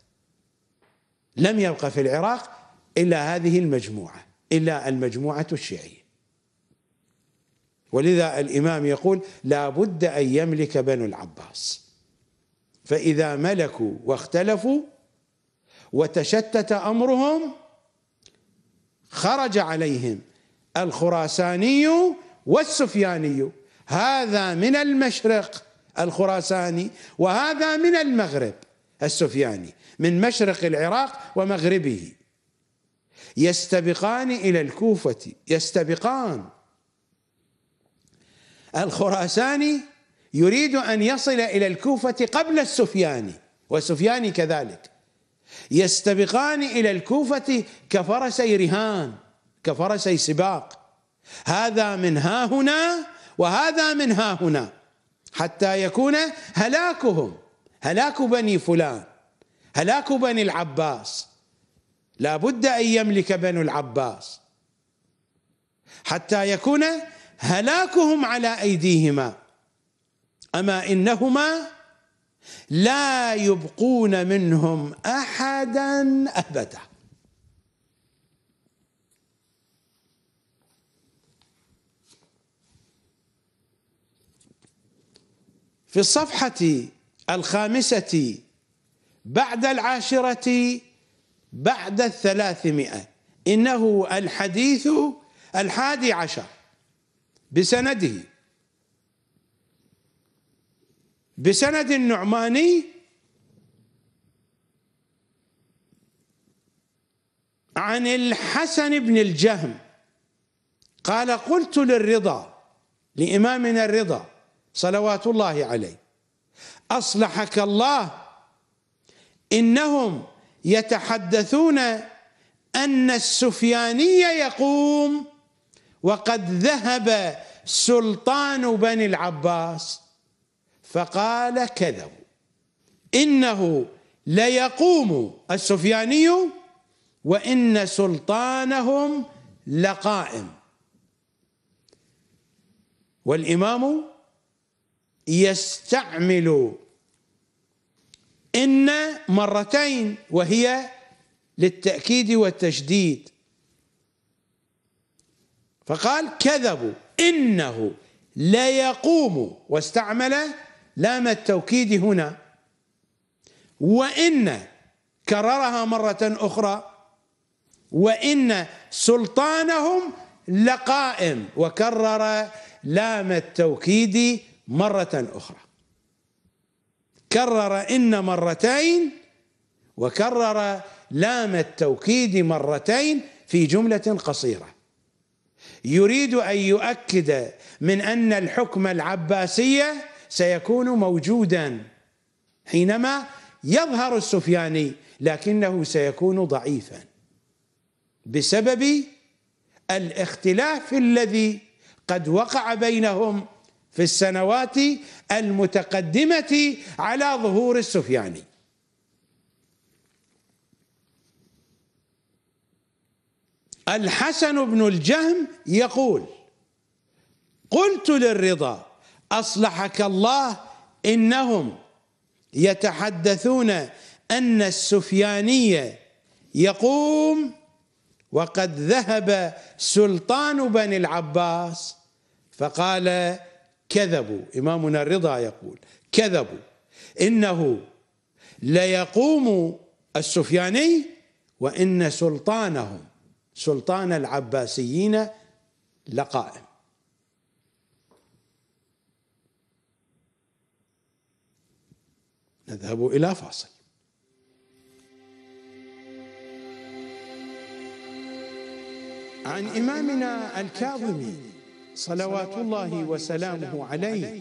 لم يبقى في العراق الا هذه المجموعه الا المجموعه الشيعيه ولذا الامام يقول لا بد ان يملك بنو العباس فاذا ملكوا واختلفوا وتشتت امرهم خرج عليهم الخراساني والسفياني هذا من المشرق الخراساني وهذا من المغرب السفياني من مشرق العراق ومغربه يستبقان إلى الكوفة يستبقان الخراساني يريد أن يصل إلى الكوفة قبل السفياني وسفياني كذلك يستبقان إلى الكوفة كفرسي رهان كفرسي سباق هذا من ها هنا وهذا من ها هنا حتى يكون هلاكهم هلاك بني فلان هلاك بني العباس لا بد أن يملك بنو العباس حتى يكون هلاكهم على أيديهما أما إنهما لا يبقون منهم أحدا أبداً في الصفحة الخامسة بعد العاشرة بعد الثلاثمائة إنه الحديث الحادي عشر بسنده بسند النعماني عن الحسن بن الجهم قال قلت للرضا لإمامنا الرضا صلوات الله عليه اصلحك الله انهم يتحدثون ان السفياني يقوم وقد ذهب سلطان بني العباس فقال كذب انه ليقوم السفياني وان سلطانهم لقائم والامام يستعمل إن مرتين وهي للتأكيد والتشديد فقال كذبوا إنه ليقوم واستعمل لام التوكيد هنا وإن كررها مرة أخرى وإن سلطانهم لقائم وكرر لام التوكيد مرة أخرى كرر إن مرتين وكرر لام التوكيد مرتين في جملة قصيرة يريد أن يؤكد من أن الحكم العباسية سيكون موجودا حينما يظهر السفياني لكنه سيكون ضعيفا بسبب الاختلاف الذي قد وقع بينهم في السنوات المتقدمة على ظهور السفياني الحسن بن الجهم يقول قلت للرضا أصلحك الله إنهم يتحدثون أن السفيانية يقوم وقد ذهب سلطان بني العباس فقال كذبوا إمامنا الرضا يقول كذبوا إنه ليقوم السفياني وإن سلطانهم سلطان العباسيين لقائم نذهب إلى فاصل عن إمامنا الكاظمي صلوات الله وسلامه عليه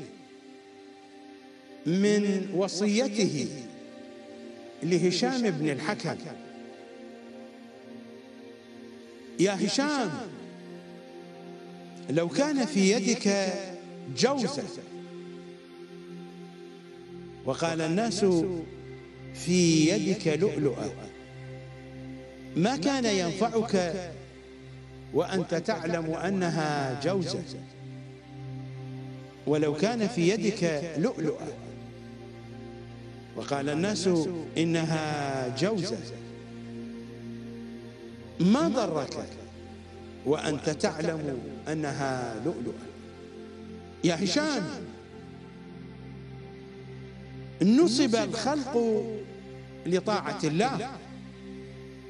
من وصيته لهشام بن الحكم يا هشام لو كان في يدك جوزة وقال الناس في يدك لؤلؤة ما كان ينفعك وأنت تعلم أنها جوزة ولو كان في يدك لؤلؤة وقال الناس إنها جوزة ما ضرك وأنت تعلم أنها لؤلؤة يا هشام نصب الخلق لطاعة الله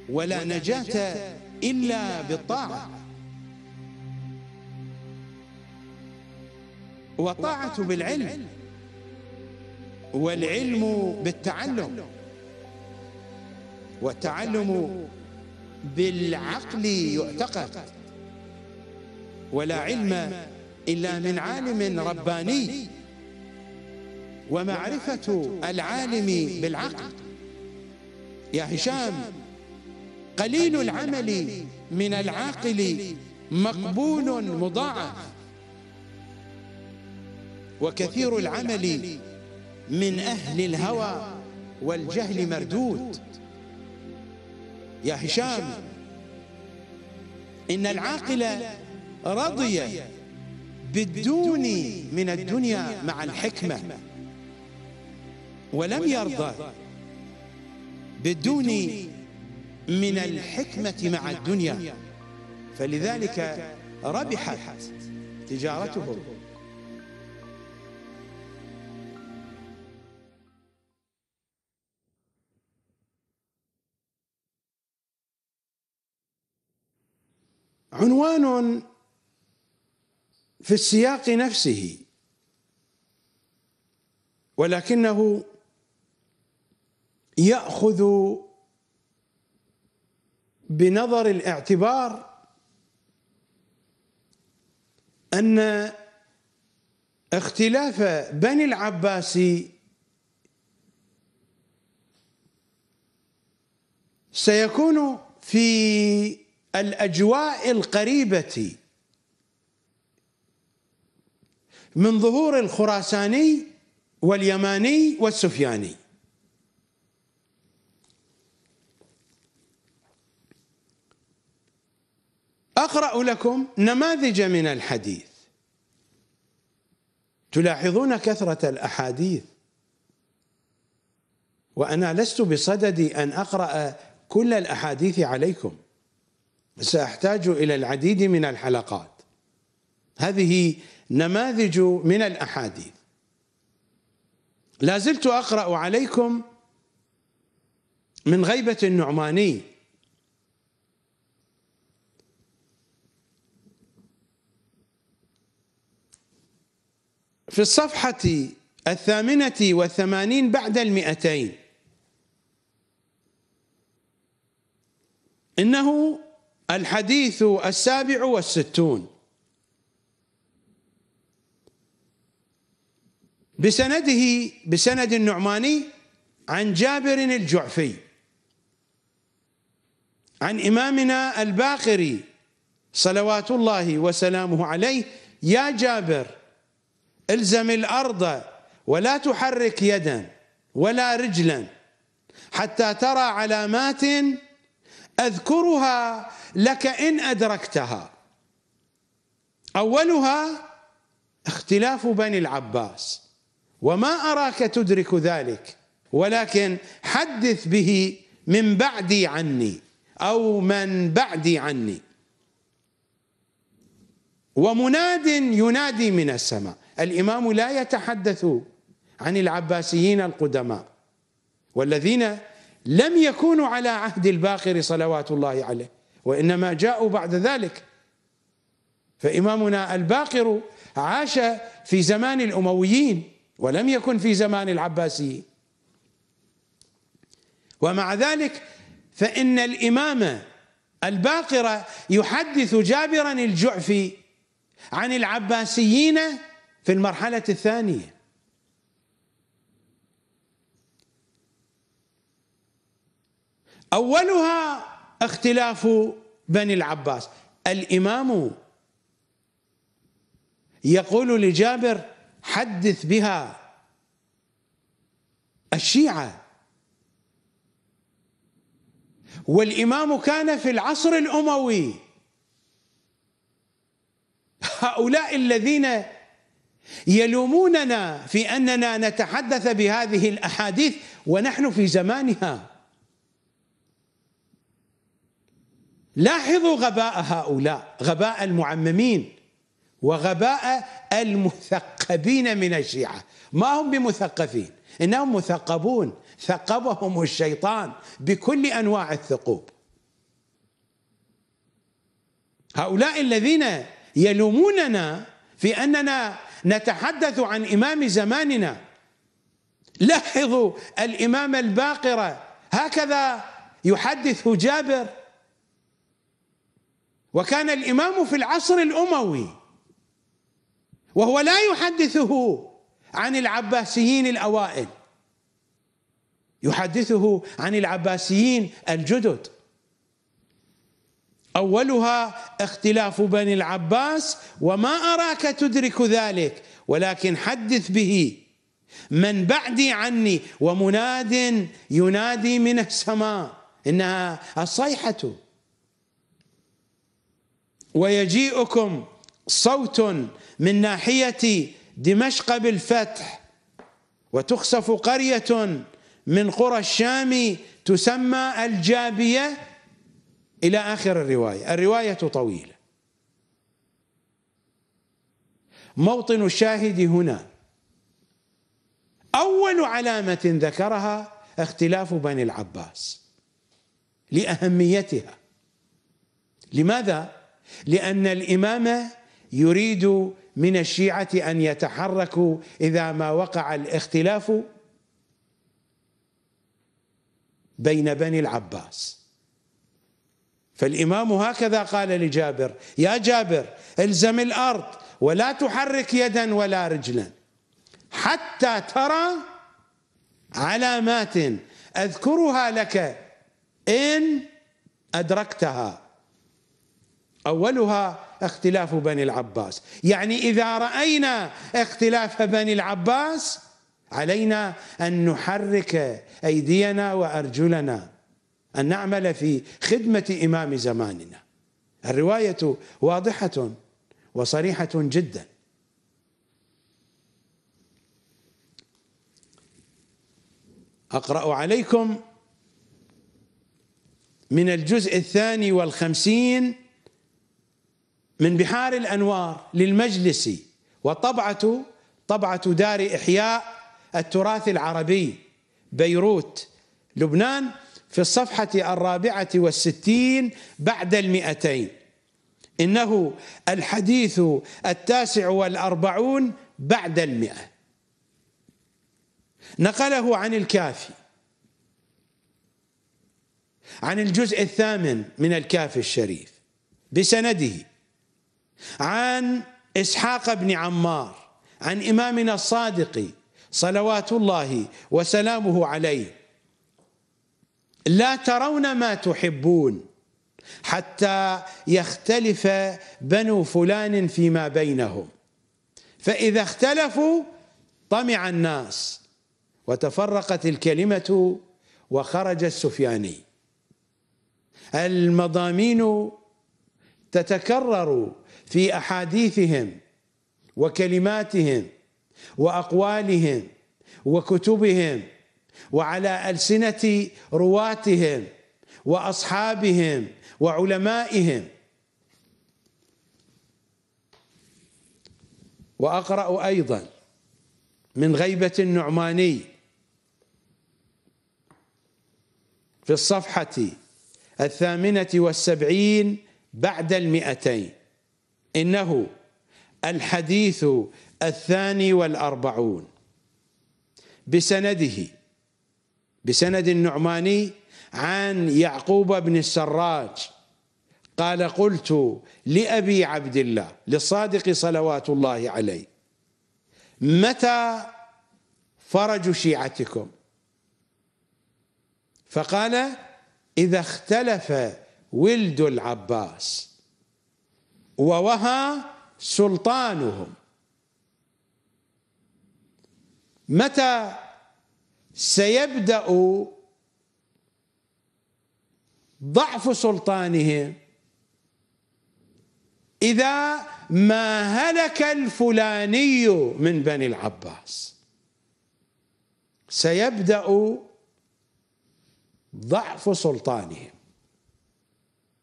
ولا نجاة إلا بالطاعة وطاعة بالعلم والعلم بالتعلم والتعلم بالعقل يعتقد ولا علم إلا من عالم رباني ومعرفة العالم بالعقل يا هشام قليل العمل من العاقل مقبول مضاعف وكثير العمل من أهل الهوى والجهل مردود يا هشام إن العاقل رضي بالدون من الدنيا مع الحكمة ولم يرضى بدون من الحكمة مع الدنيا فلذلك ربحت تجارتهم عنوان في السياق نفسه ولكنه ياخذ بنظر الاعتبار ان اختلاف بني العباس سيكون في الاجواء القريبه من ظهور الخراساني واليماني والسفياني أقرأ لكم نماذج من الحديث تلاحظون كثرة الأحاديث وأنا لست بصددي أن أقرأ كل الأحاديث عليكم سأحتاج إلى العديد من الحلقات هذه نماذج من الأحاديث لازلت أقرأ عليكم من غيبة النعماني في الصفحة الثامنة والثمانين بعد المئتين إنه الحديث السابع والستون بسنده بسند النعماني عن جابر الجعفي عن إمامنا الباقري صلوات الله وسلامه عليه يا جابر الزم الارض ولا تحرك يدا ولا رجلا حتى ترى علامات اذكرها لك ان ادركتها اولها اختلاف بني العباس وما اراك تدرك ذلك ولكن حدث به من بعدي عني او من بعدي عني ومناد ينادي من السماء الامام لا يتحدث عن العباسيين القدماء والذين لم يكونوا على عهد الباقر صلوات الله عليه وانما جاءوا بعد ذلك فامامنا الباقر عاش في زمان الامويين ولم يكن في زمان العباسيين ومع ذلك فان الامام الباقر يحدث جابرا الجعفي عن العباسيين في المرحلة الثانية أولها اختلاف بني العباس الإمام يقول لجابر حدث بها الشيعة والإمام كان في العصر الأموي هؤلاء الذين يلوموننا في اننا نتحدث بهذه الاحاديث ونحن في زمانها لاحظوا غباء هؤلاء غباء المعممين وغباء المثقبين من الشيعه ما هم بمثقفين انهم مثقبون ثقبهم الشيطان بكل انواع الثقوب هؤلاء الذين يلوموننا في اننا نتحدث عن إمام زماننا لاحظوا الإمام الباقرة هكذا يحدث جابر وكان الإمام في العصر الأموي وهو لا يحدثه عن العباسيين الأوائل يحدثه عن العباسيين الجدد اولها اختلاف بني العباس وما اراك تدرك ذلك ولكن حدث به من بعدي عني ومناد ينادي من السماء انها الصيحه ويجيئكم صوت من ناحيه دمشق بالفتح وتخسف قريه من قرى الشام تسمى الجابيه إلى آخر الرواية الرواية طويلة موطن الشاهد هنا أول علامة ذكرها اختلاف بني العباس لأهميتها لماذا؟ لأن الإمام يريد من الشيعة أن يتحركوا إذا ما وقع الاختلاف بين بني العباس فالإمام هكذا قال لجابر يا جابر الزم الأرض ولا تحرك يدا ولا رجلا حتى ترى علامات أذكرها لك إن أدركتها أولها اختلاف بني العباس يعني إذا رأينا اختلاف بني العباس علينا أن نحرك أيدينا وأرجلنا أن نعمل في خدمة إمام زماننا الرواية واضحة وصريحة جدا أقرأ عليكم من الجزء الثاني والخمسين من بحار الأنوار للمجلس وطبعة طبعة دار إحياء التراث العربي بيروت لبنان في الصفحة الرابعة والستين بعد المئتين إنه الحديث التاسع والأربعون بعد المئة نقله عن الكافي عن الجزء الثامن من الكافي الشريف بسنده عن إسحاق بن عمار عن إمامنا الصادق صلوات الله وسلامه عليه لا ترون ما تحبون حتى يختلف بنو فلان فيما بينهم فإذا اختلفوا طمع الناس وتفرقت الكلمة وخرج السفياني المضامين تتكرر في أحاديثهم وكلماتهم وأقوالهم وكتبهم وعلى ألسنة رواتهم وأصحابهم وعلمائهم وأقرأ أيضا من غيبة النعماني في الصفحة الثامنة والسبعين بعد المئتين إنه الحديث الثاني والأربعون بسنده بسند النعماني عن يعقوب بن السراج قال قلت لأبي عبد الله للصادق صلوات الله عليه متى فرج شيعتكم فقال إذا اختلف ولد العباس ووهى سلطانهم متى سيبدأ ضعف سلطانهم إذا ما هلك الفلاني من بني العباس سيبدأ ضعف سلطانهم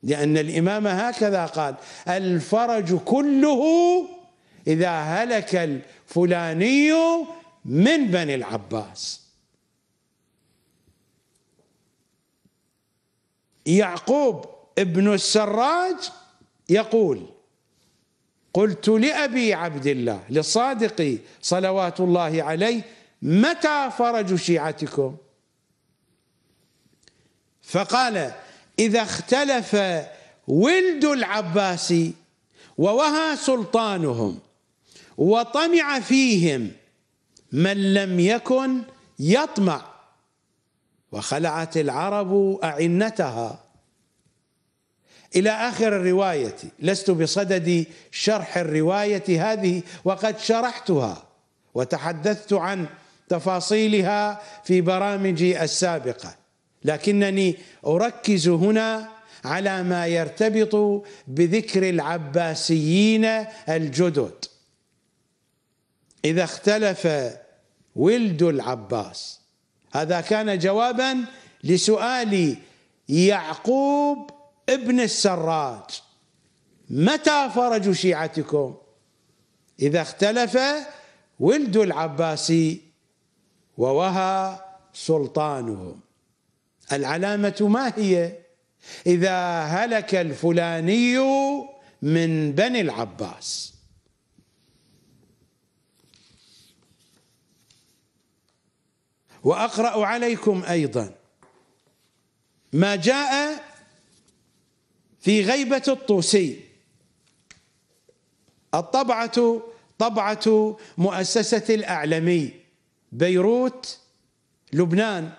لأن الإمام هكذا قال الفرج كله إذا هلك الفلاني من بني العباس يعقوب ابن السراج يقول قلت لأبي عبد الله للصادق صلوات الله عليه متى فرج شيعتكم فقال إذا اختلف ولد العباس ووهى سلطانهم وطمع فيهم من لم يكن يطمع وخلعت العرب أعنتها إلى آخر الرواية لست بصدد شرح الرواية هذه وقد شرحتها وتحدثت عن تفاصيلها في برامجي السابقة لكنني أركز هنا على ما يرتبط بذكر العباسيين الجدد إذا اختلف ولد العباس هذا كان جوابا لسؤال يعقوب ابن السراج متى فرج شيعتكم إذا اختلف ولد العباس ووهى سلطانهم العلامة ما هي إذا هلك الفلاني من بني العباس وأقرأ عليكم أيضا ما جاء في غيبة الطوسي الطبعة طبعة مؤسسة الأعلمي بيروت لبنان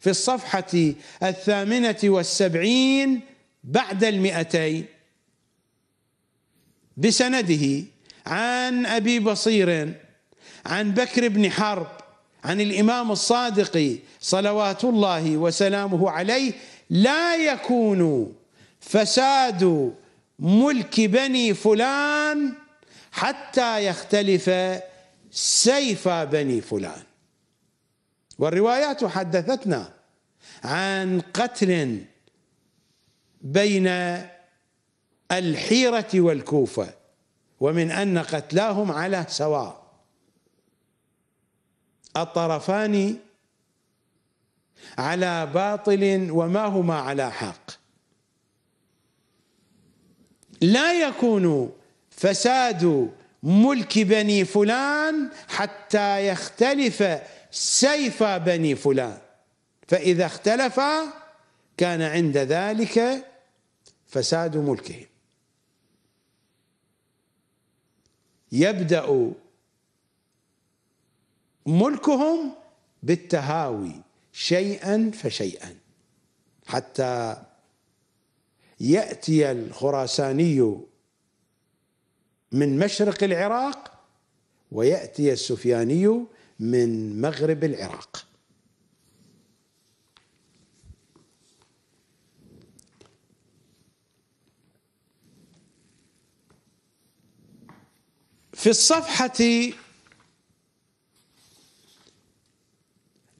في الصفحة الثامنة والسبعين بعد المئتين بسنده عن أبي بصير عن بكر بن حرب عن الإمام الصادق صلوات الله وسلامه عليه لا يكون فساد ملك بني فلان حتى يختلف سيف بني فلان والروايات حدثتنا عن قتل بين الحيرة والكوفة ومن أن قتلاهم على سواء الطرفان على باطل وما هما على حق لا يكون فساد ملك بني فلان حتى يختلف سيف بني فلان فإذا اختلف كان عند ذلك فساد ملكهم يبدأ ملكهم بالتهاوي شيئا فشيئا حتى ياتي الخراساني من مشرق العراق وياتي السفياني من مغرب العراق في الصفحه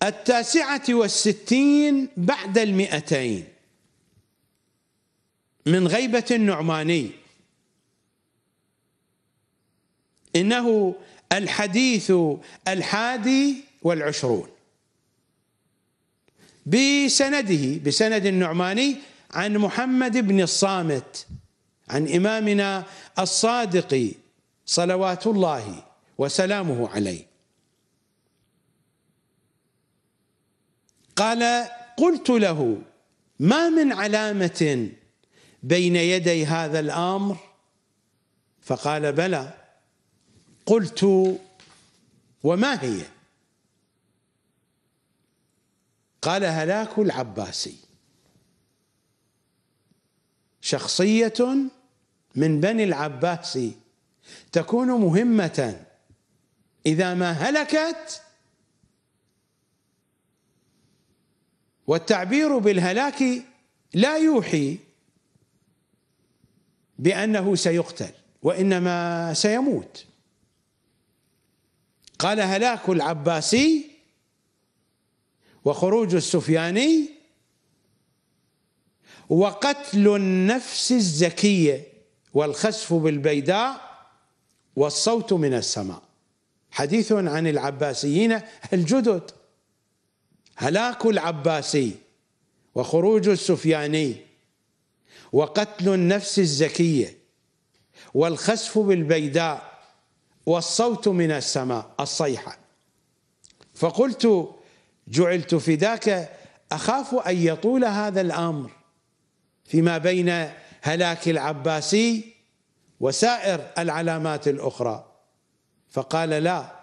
التاسعة والستين بعد المئتين من غيبة النعماني إنه الحديث الحادي والعشرون بسنده بسند النعماني عن محمد بن الصامت عن إمامنا الصادق صلوات الله وسلامه عليه قال قلت له ما من علامة بين يدي هذا الأمر فقال بلى قلت وما هي قال هلاك العباسي شخصية من بني العباس تكون مهمة إذا ما هلكت والتعبير بالهلاك لا يوحي بأنه سيقتل وإنما سيموت قال هلاك العباسي وخروج السفياني وقتل النفس الزكية والخسف بالبيداء والصوت من السماء حديث عن العباسيين الجدد هلاك العباسي وخروج السفياني وقتل النفس الزكيه والخسف بالبيداء والصوت من السماء الصيحه فقلت جعلت فداك اخاف ان يطول هذا الامر فيما بين هلاك العباسي وسائر العلامات الاخرى فقال لا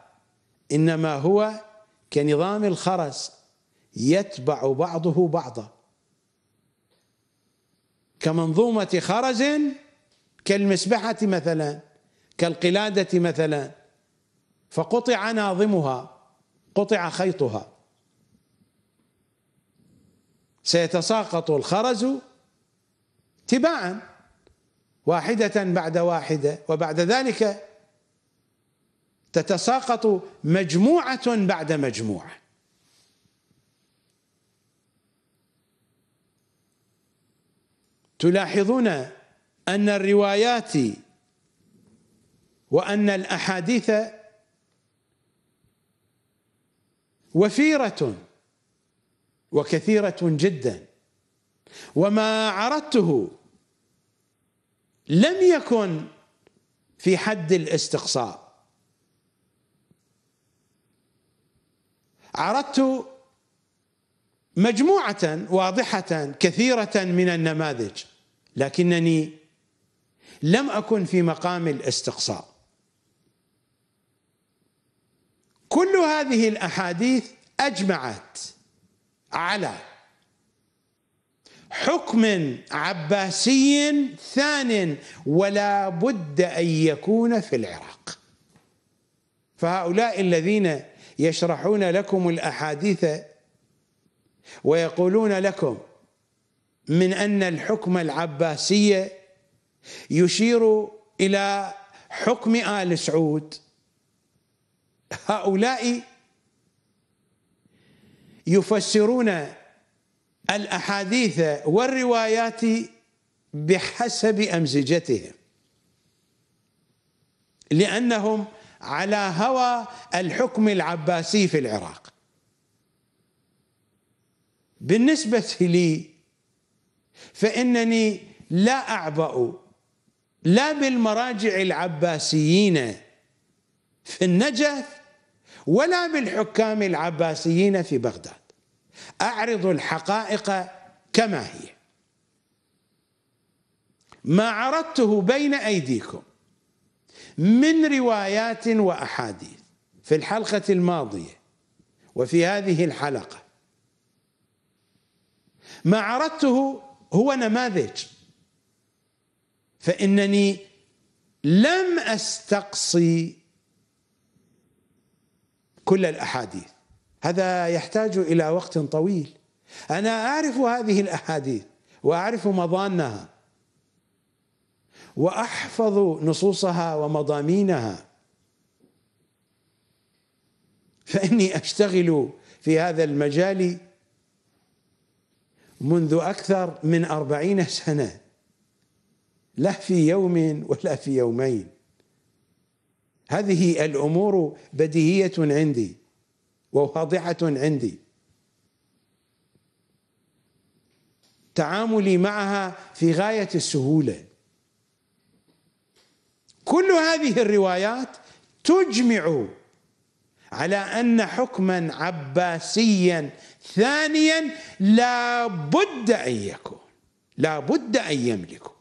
انما هو كنظام الخرس يتبع بعضه بعضا كمنظومة خرز كالمسبحة مثلا كالقلادة مثلا فقطع ناظمها قطع خيطها سيتساقط الخرز تباعا واحدة بعد واحدة وبعد ذلك تتساقط مجموعة بعد مجموعة تلاحظون ان الروايات وان الاحاديث وفيره وكثيره جدا وما عرضته لم يكن في حد الاستقصاء عرضت مجموعه واضحه كثيره من النماذج لكنني لم اكن في مقام الاستقصاء كل هذه الاحاديث اجمعت على حكم عباسي ثان ولا بد ان يكون في العراق فهؤلاء الذين يشرحون لكم الاحاديث ويقولون لكم من أن الحكم العباسية يشير إلى حكم آل سعود هؤلاء يفسرون الأحاديث والروايات بحسب أمزجتهم لأنهم على هوى الحكم العباسي في العراق بالنسبة لي فإنني لا أعبأ لا بالمراجع العباسيين في النجف ولا بالحكام العباسيين في بغداد أعرض الحقائق كما هي ما عرضته بين أيديكم من روايات وأحاديث في الحلقة الماضية وفي هذه الحلقة ما عرضته هو نماذج فانني لم استقصي كل الاحاديث هذا يحتاج الى وقت طويل انا اعرف هذه الاحاديث واعرف مضانها واحفظ نصوصها ومضامينها فاني اشتغل في هذا المجال منذ أكثر من أربعين سنة لا في يوم ولا في يومين هذه الأمور بديهية عندي وواضحة عندي تعاملي معها في غاية السهولة كل هذه الروايات تجمع على أن حكما عباسيا ثانيا لابد أن يكون لابد أن يملكوا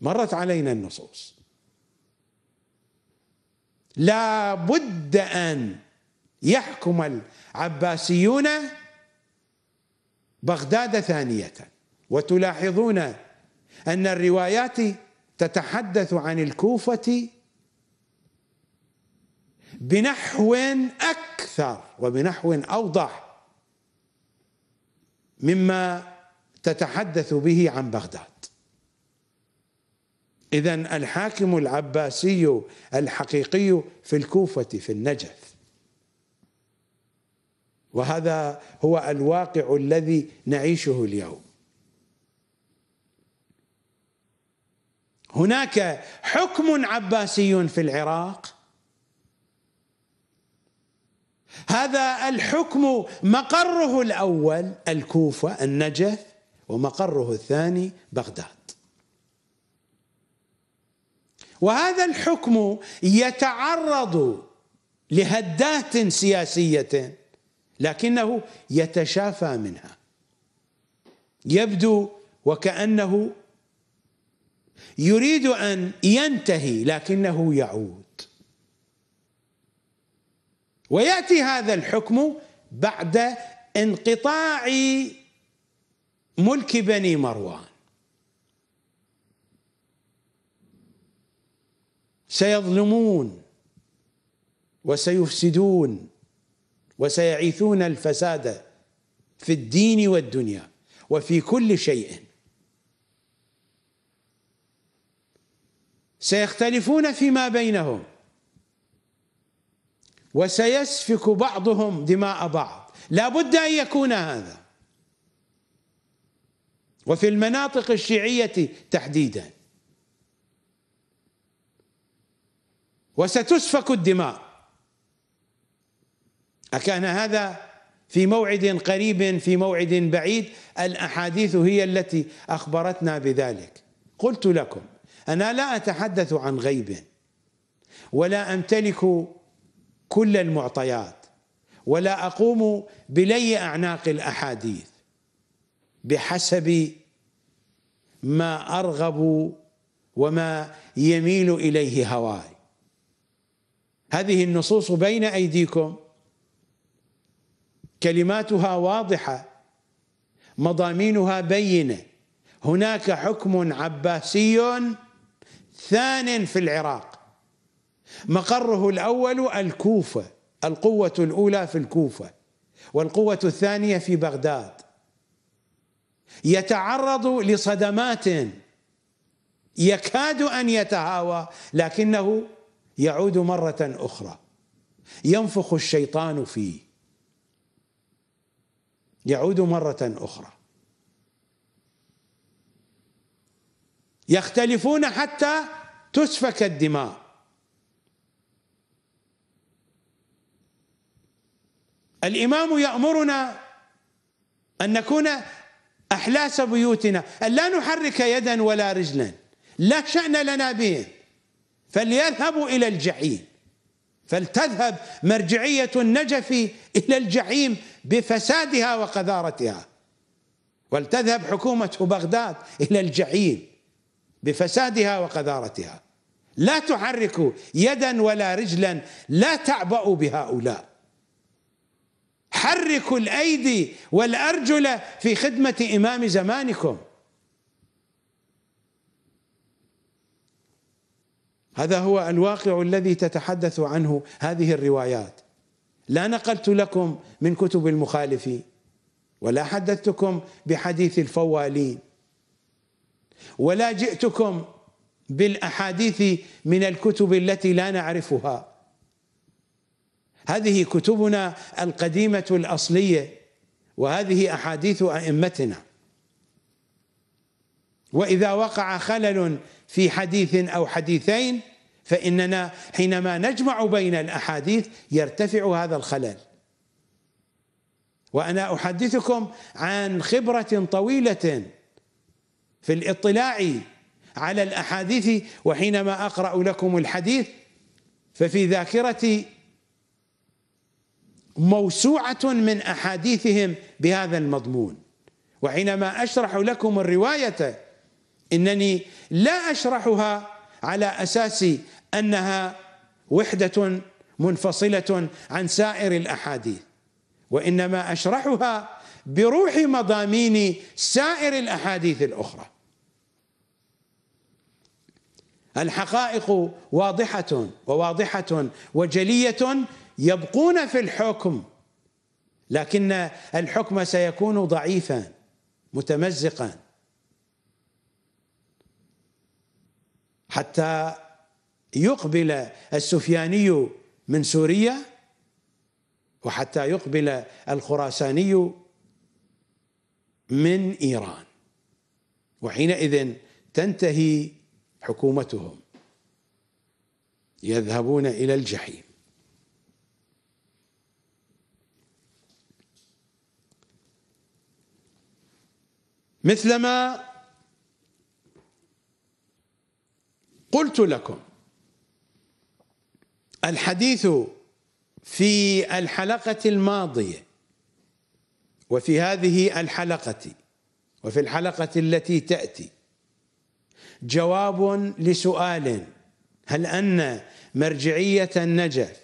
مرت علينا النصوص لابد أن يحكم العباسيون بغداد ثانية وتلاحظون أن الروايات تتحدث عن الكوفة بنحو أكثر وبنحو أوضح مما تتحدث به عن بغداد اذا الحاكم العباسي الحقيقي في الكوفه في النجف وهذا هو الواقع الذي نعيشه اليوم هناك حكم عباسي في العراق هذا الحكم مقره الاول الكوفه النجف ومقره الثاني بغداد وهذا الحكم يتعرض لهدات سياسيه لكنه يتشافى منها يبدو وكانه يريد ان ينتهي لكنه يعود وياتي هذا الحكم بعد انقطاع ملك بني مروان سيظلمون وسيفسدون وسيعيثون الفساد في الدين والدنيا وفي كل شيء سيختلفون فيما بينهم وسيسفك بعضهم دماء بعض لا بد أن يكون هذا وفي المناطق الشيعية تحديدا وستسفك الدماء أكان هذا في موعد قريب في موعد بعيد الأحاديث هي التي أخبرتنا بذلك قلت لكم أنا لا أتحدث عن غيب ولا أمتلك كل المعطيات ولا أقوم بلي أعناق الأحاديث بحسب ما أرغب وما يميل إليه هواي هذه النصوص بين أيديكم كلماتها واضحة مضامينها بينة هناك حكم عباسي ثان في العراق مقره الاول الكوفه القوه الاولى في الكوفه والقوه الثانيه في بغداد يتعرض لصدمات يكاد ان يتهاوى لكنه يعود مره اخرى ينفخ الشيطان فيه يعود مره اخرى يختلفون حتى تسفك الدماء الإمام يأمرنا أن نكون أحلاس بيوتنا أن لا نحرك يدا ولا رجلا لا شأن لنا بهم فليذهبوا إلى الجحيم فلتذهب مرجعية النجف إلى الجحيم بفسادها وقذارتها ولتذهب حكومة بغداد إلى الجحيم بفسادها وقذارتها لا تحركوا يدا ولا رجلا لا تعبأوا بهؤلاء حركوا الايدي والارجل في خدمه امام زمانكم هذا هو الواقع الذي تتحدث عنه هذه الروايات لا نقلت لكم من كتب المخالفين ولا حدثتكم بحديث الفوالين ولا جئتكم بالاحاديث من الكتب التي لا نعرفها هذه كتبنا القديمه الاصليه وهذه احاديث ائمتنا واذا وقع خلل في حديث او حديثين فاننا حينما نجمع بين الاحاديث يرتفع هذا الخلل وانا احدثكم عن خبره طويله في الاطلاع على الاحاديث وحينما اقرا لكم الحديث ففي ذاكرتي موسوعه من احاديثهم بهذا المضمون وحينما اشرح لكم الروايه انني لا اشرحها على اساس انها وحده منفصله عن سائر الاحاديث وانما اشرحها بروح مضامين سائر الاحاديث الاخرى الحقائق واضحه وواضحه وجليه يبقون في الحكم لكن الحكم سيكون ضعيفا متمزقا حتى يقبل السفياني من سوريا وحتى يقبل الخراساني من ايران وحينئذ تنتهي حكومتهم يذهبون الى الجحيم مثلما قلت لكم الحديث في الحلقة الماضية وفي هذه الحلقة وفي الحلقة التي تأتي جواب لسؤال هل أن مرجعية النجف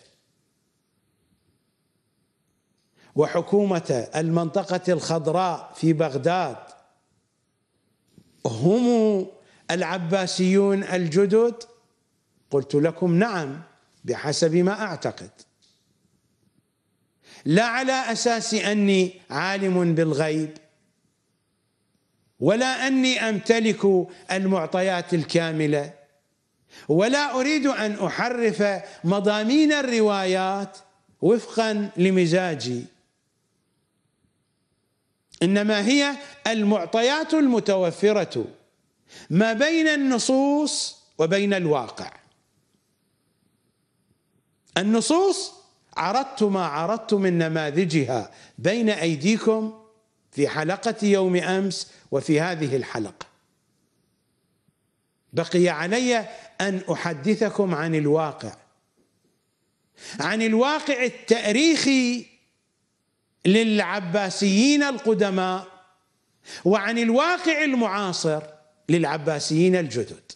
وحكومة المنطقة الخضراء في بغداد هم العباسيون الجدد قلت لكم نعم بحسب ما اعتقد لا على اساس اني عالم بالغيب ولا اني امتلك المعطيات الكامله ولا اريد ان احرف مضامين الروايات وفقا لمزاجي انما هي المعطيات المتوفره ما بين النصوص وبين الواقع النصوص عرضت ما عرضت من نماذجها بين ايديكم في حلقه يوم امس وفي هذه الحلقه بقي علي ان احدثكم عن الواقع عن الواقع التاريخي للعباسيين القدماء وعن الواقع المعاصر للعباسيين الجدد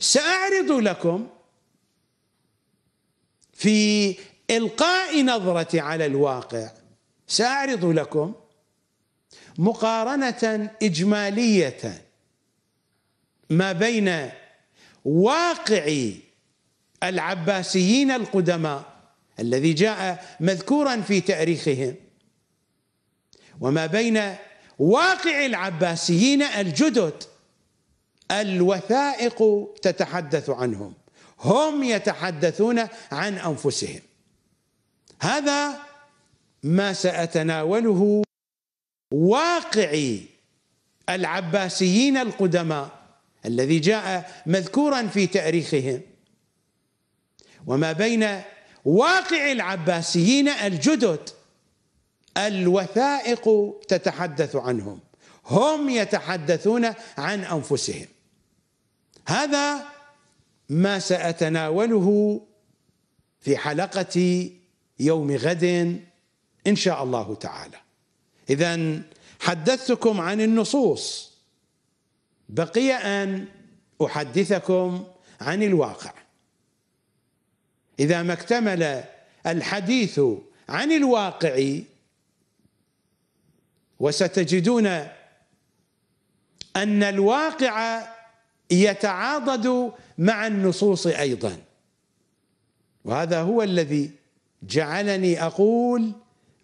ساعرض لكم في القاء نظرتي على الواقع ساعرض لكم مقارنه اجماليه ما بين واقع العباسيين القدماء الذي جاء مذكورا في تاريخهم وما بين واقع العباسيين الجدد الوثائق تتحدث عنهم هم يتحدثون عن انفسهم هذا ما ساتناوله واقع العباسيين القدماء الذي جاء مذكورا في تاريخهم وما بين واقع العباسيين الجدد الوثائق تتحدث عنهم هم يتحدثون عن انفسهم هذا ما ساتناوله في حلقه يوم غد ان شاء الله تعالى اذا حدثتكم عن النصوص بقي ان احدثكم عن الواقع اذا ما اكتمل الحديث عن الواقع وستجدون ان الواقع يتعاضد مع النصوص ايضا وهذا هو الذي جعلني اقول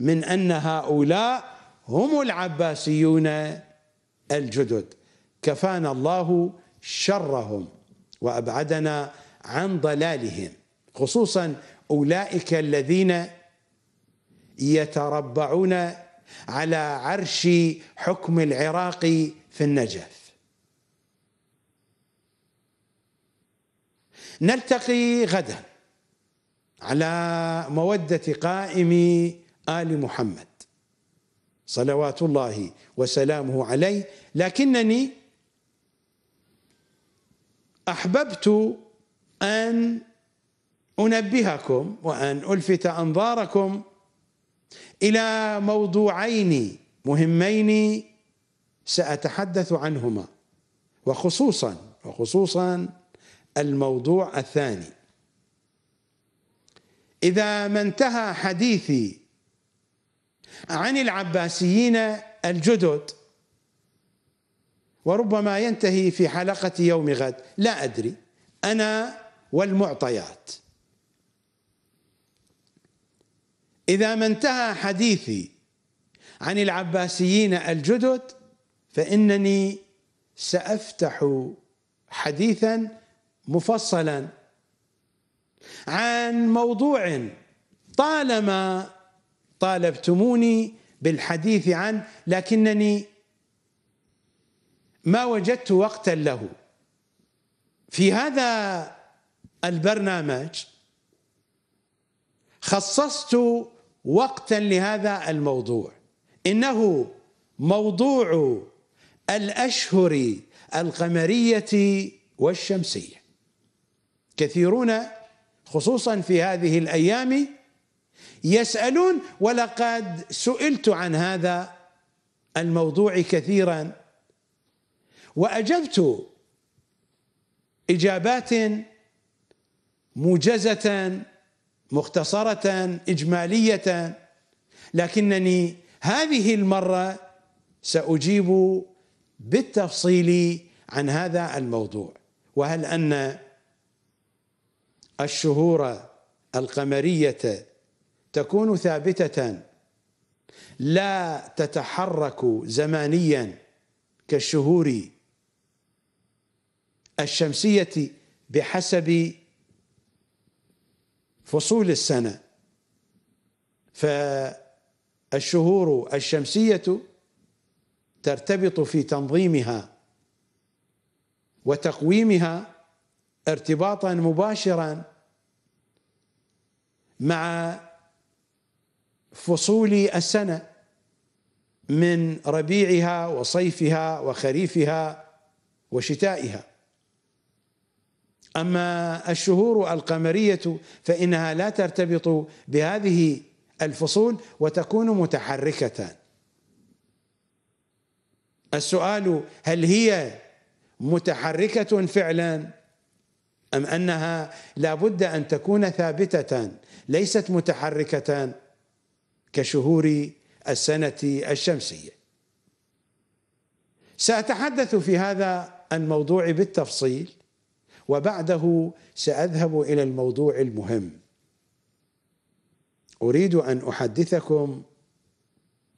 من ان هؤلاء هم العباسيون الجدد كفانا الله شرهم وابعدنا عن ضلالهم خصوصا اولئك الذين يتربعون على عرش حكم العراق في النجف نلتقي غدا على موده قائم ال محمد صلوات الله وسلامه عليه لكنني احببت ان انبهكم وان الفت انظاركم الى موضوعين مهمين ساتحدث عنهما وخصوصا وخصوصا الموضوع الثاني اذا ما انتهى حديثي عن العباسيين الجدد وربما ينتهي في حلقه يوم غد لا ادري انا والمعطيات إذا ما انتهى حديثي عن العباسيين الجدد فإنني سأفتح حديثا مفصلا عن موضوع طالما طالبتموني بالحديث عنه لكنني ما وجدت وقتا له في هذا البرنامج خصصت وقتا لهذا الموضوع انه موضوع الاشهر القمريه والشمسيه كثيرون خصوصا في هذه الايام يسالون ولقد سئلت عن هذا الموضوع كثيرا واجبت اجابات موجزه مختصرة إجمالية لكنني هذه المرة سأجيب بالتفصيل عن هذا الموضوع وهل أن الشهور القمرية تكون ثابتة لا تتحرك زمانيا كالشهور الشمسية بحسب فصول السنة فالشهور الشمسية ترتبط في تنظيمها وتقويمها ارتباطا مباشرا مع فصول السنه من ربيعها وصيفها وخريفها وشتائها أما الشهور القمرية فإنها لا ترتبط بهذه الفصول وتكون متحركة السؤال هل هي متحركة فعلا أم أنها لابد أن تكون ثابتة ليست متحركة كشهور السنة الشمسية سأتحدث في هذا الموضوع بالتفصيل وبعده ساذهب الى الموضوع المهم اريد ان احدثكم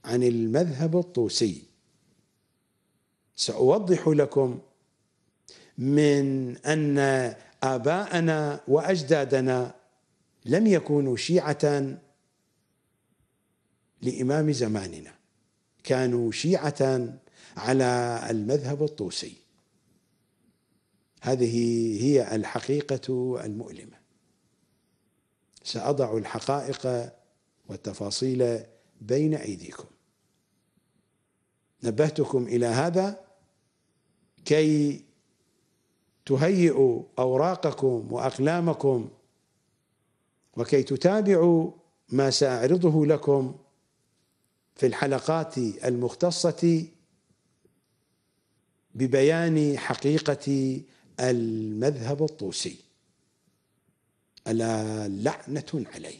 عن المذهب الطوسي ساوضح لكم من ان اباءنا واجدادنا لم يكونوا شيعه لامام زماننا كانوا شيعه على المذهب الطوسي هذه هي الحقيقة المؤلمة سأضع الحقائق والتفاصيل بين أيديكم نبهتكم إلى هذا كي تهيئوا أوراقكم وأقلامكم وكي تتابعوا ما سأعرضه لكم في الحلقات المختصة ببيان حقيقة المذهب الطوسي ألا لعنة عليه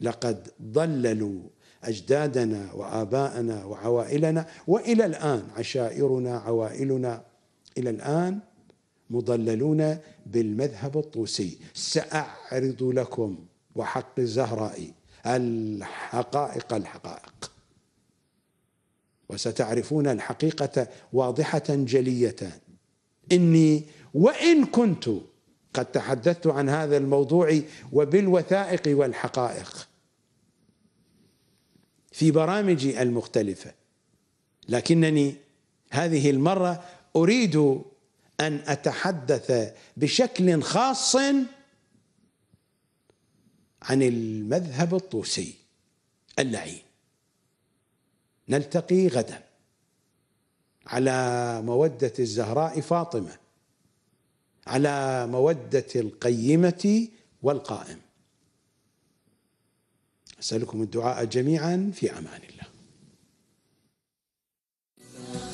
لقد ضللوا أجدادنا وآباءنا وعوائلنا وإلى الآن عشائرنا عوائلنا إلى الآن مضللون بالمذهب الطوسي سأعرض لكم وحق زهرائي الحقائق الحقائق وستعرفون الحقيقة واضحة جلية إني وإن كنت قد تحدثت عن هذا الموضوع وبالوثائق والحقائق في برامجي المختلفة لكنني هذه المرة أريد أن أتحدث بشكل خاص عن المذهب الطوسي اللعين نلتقي غدا على موده الزهراء فاطمه على موده القيمه والقائم اسالكم الدعاء جميعا في امان الله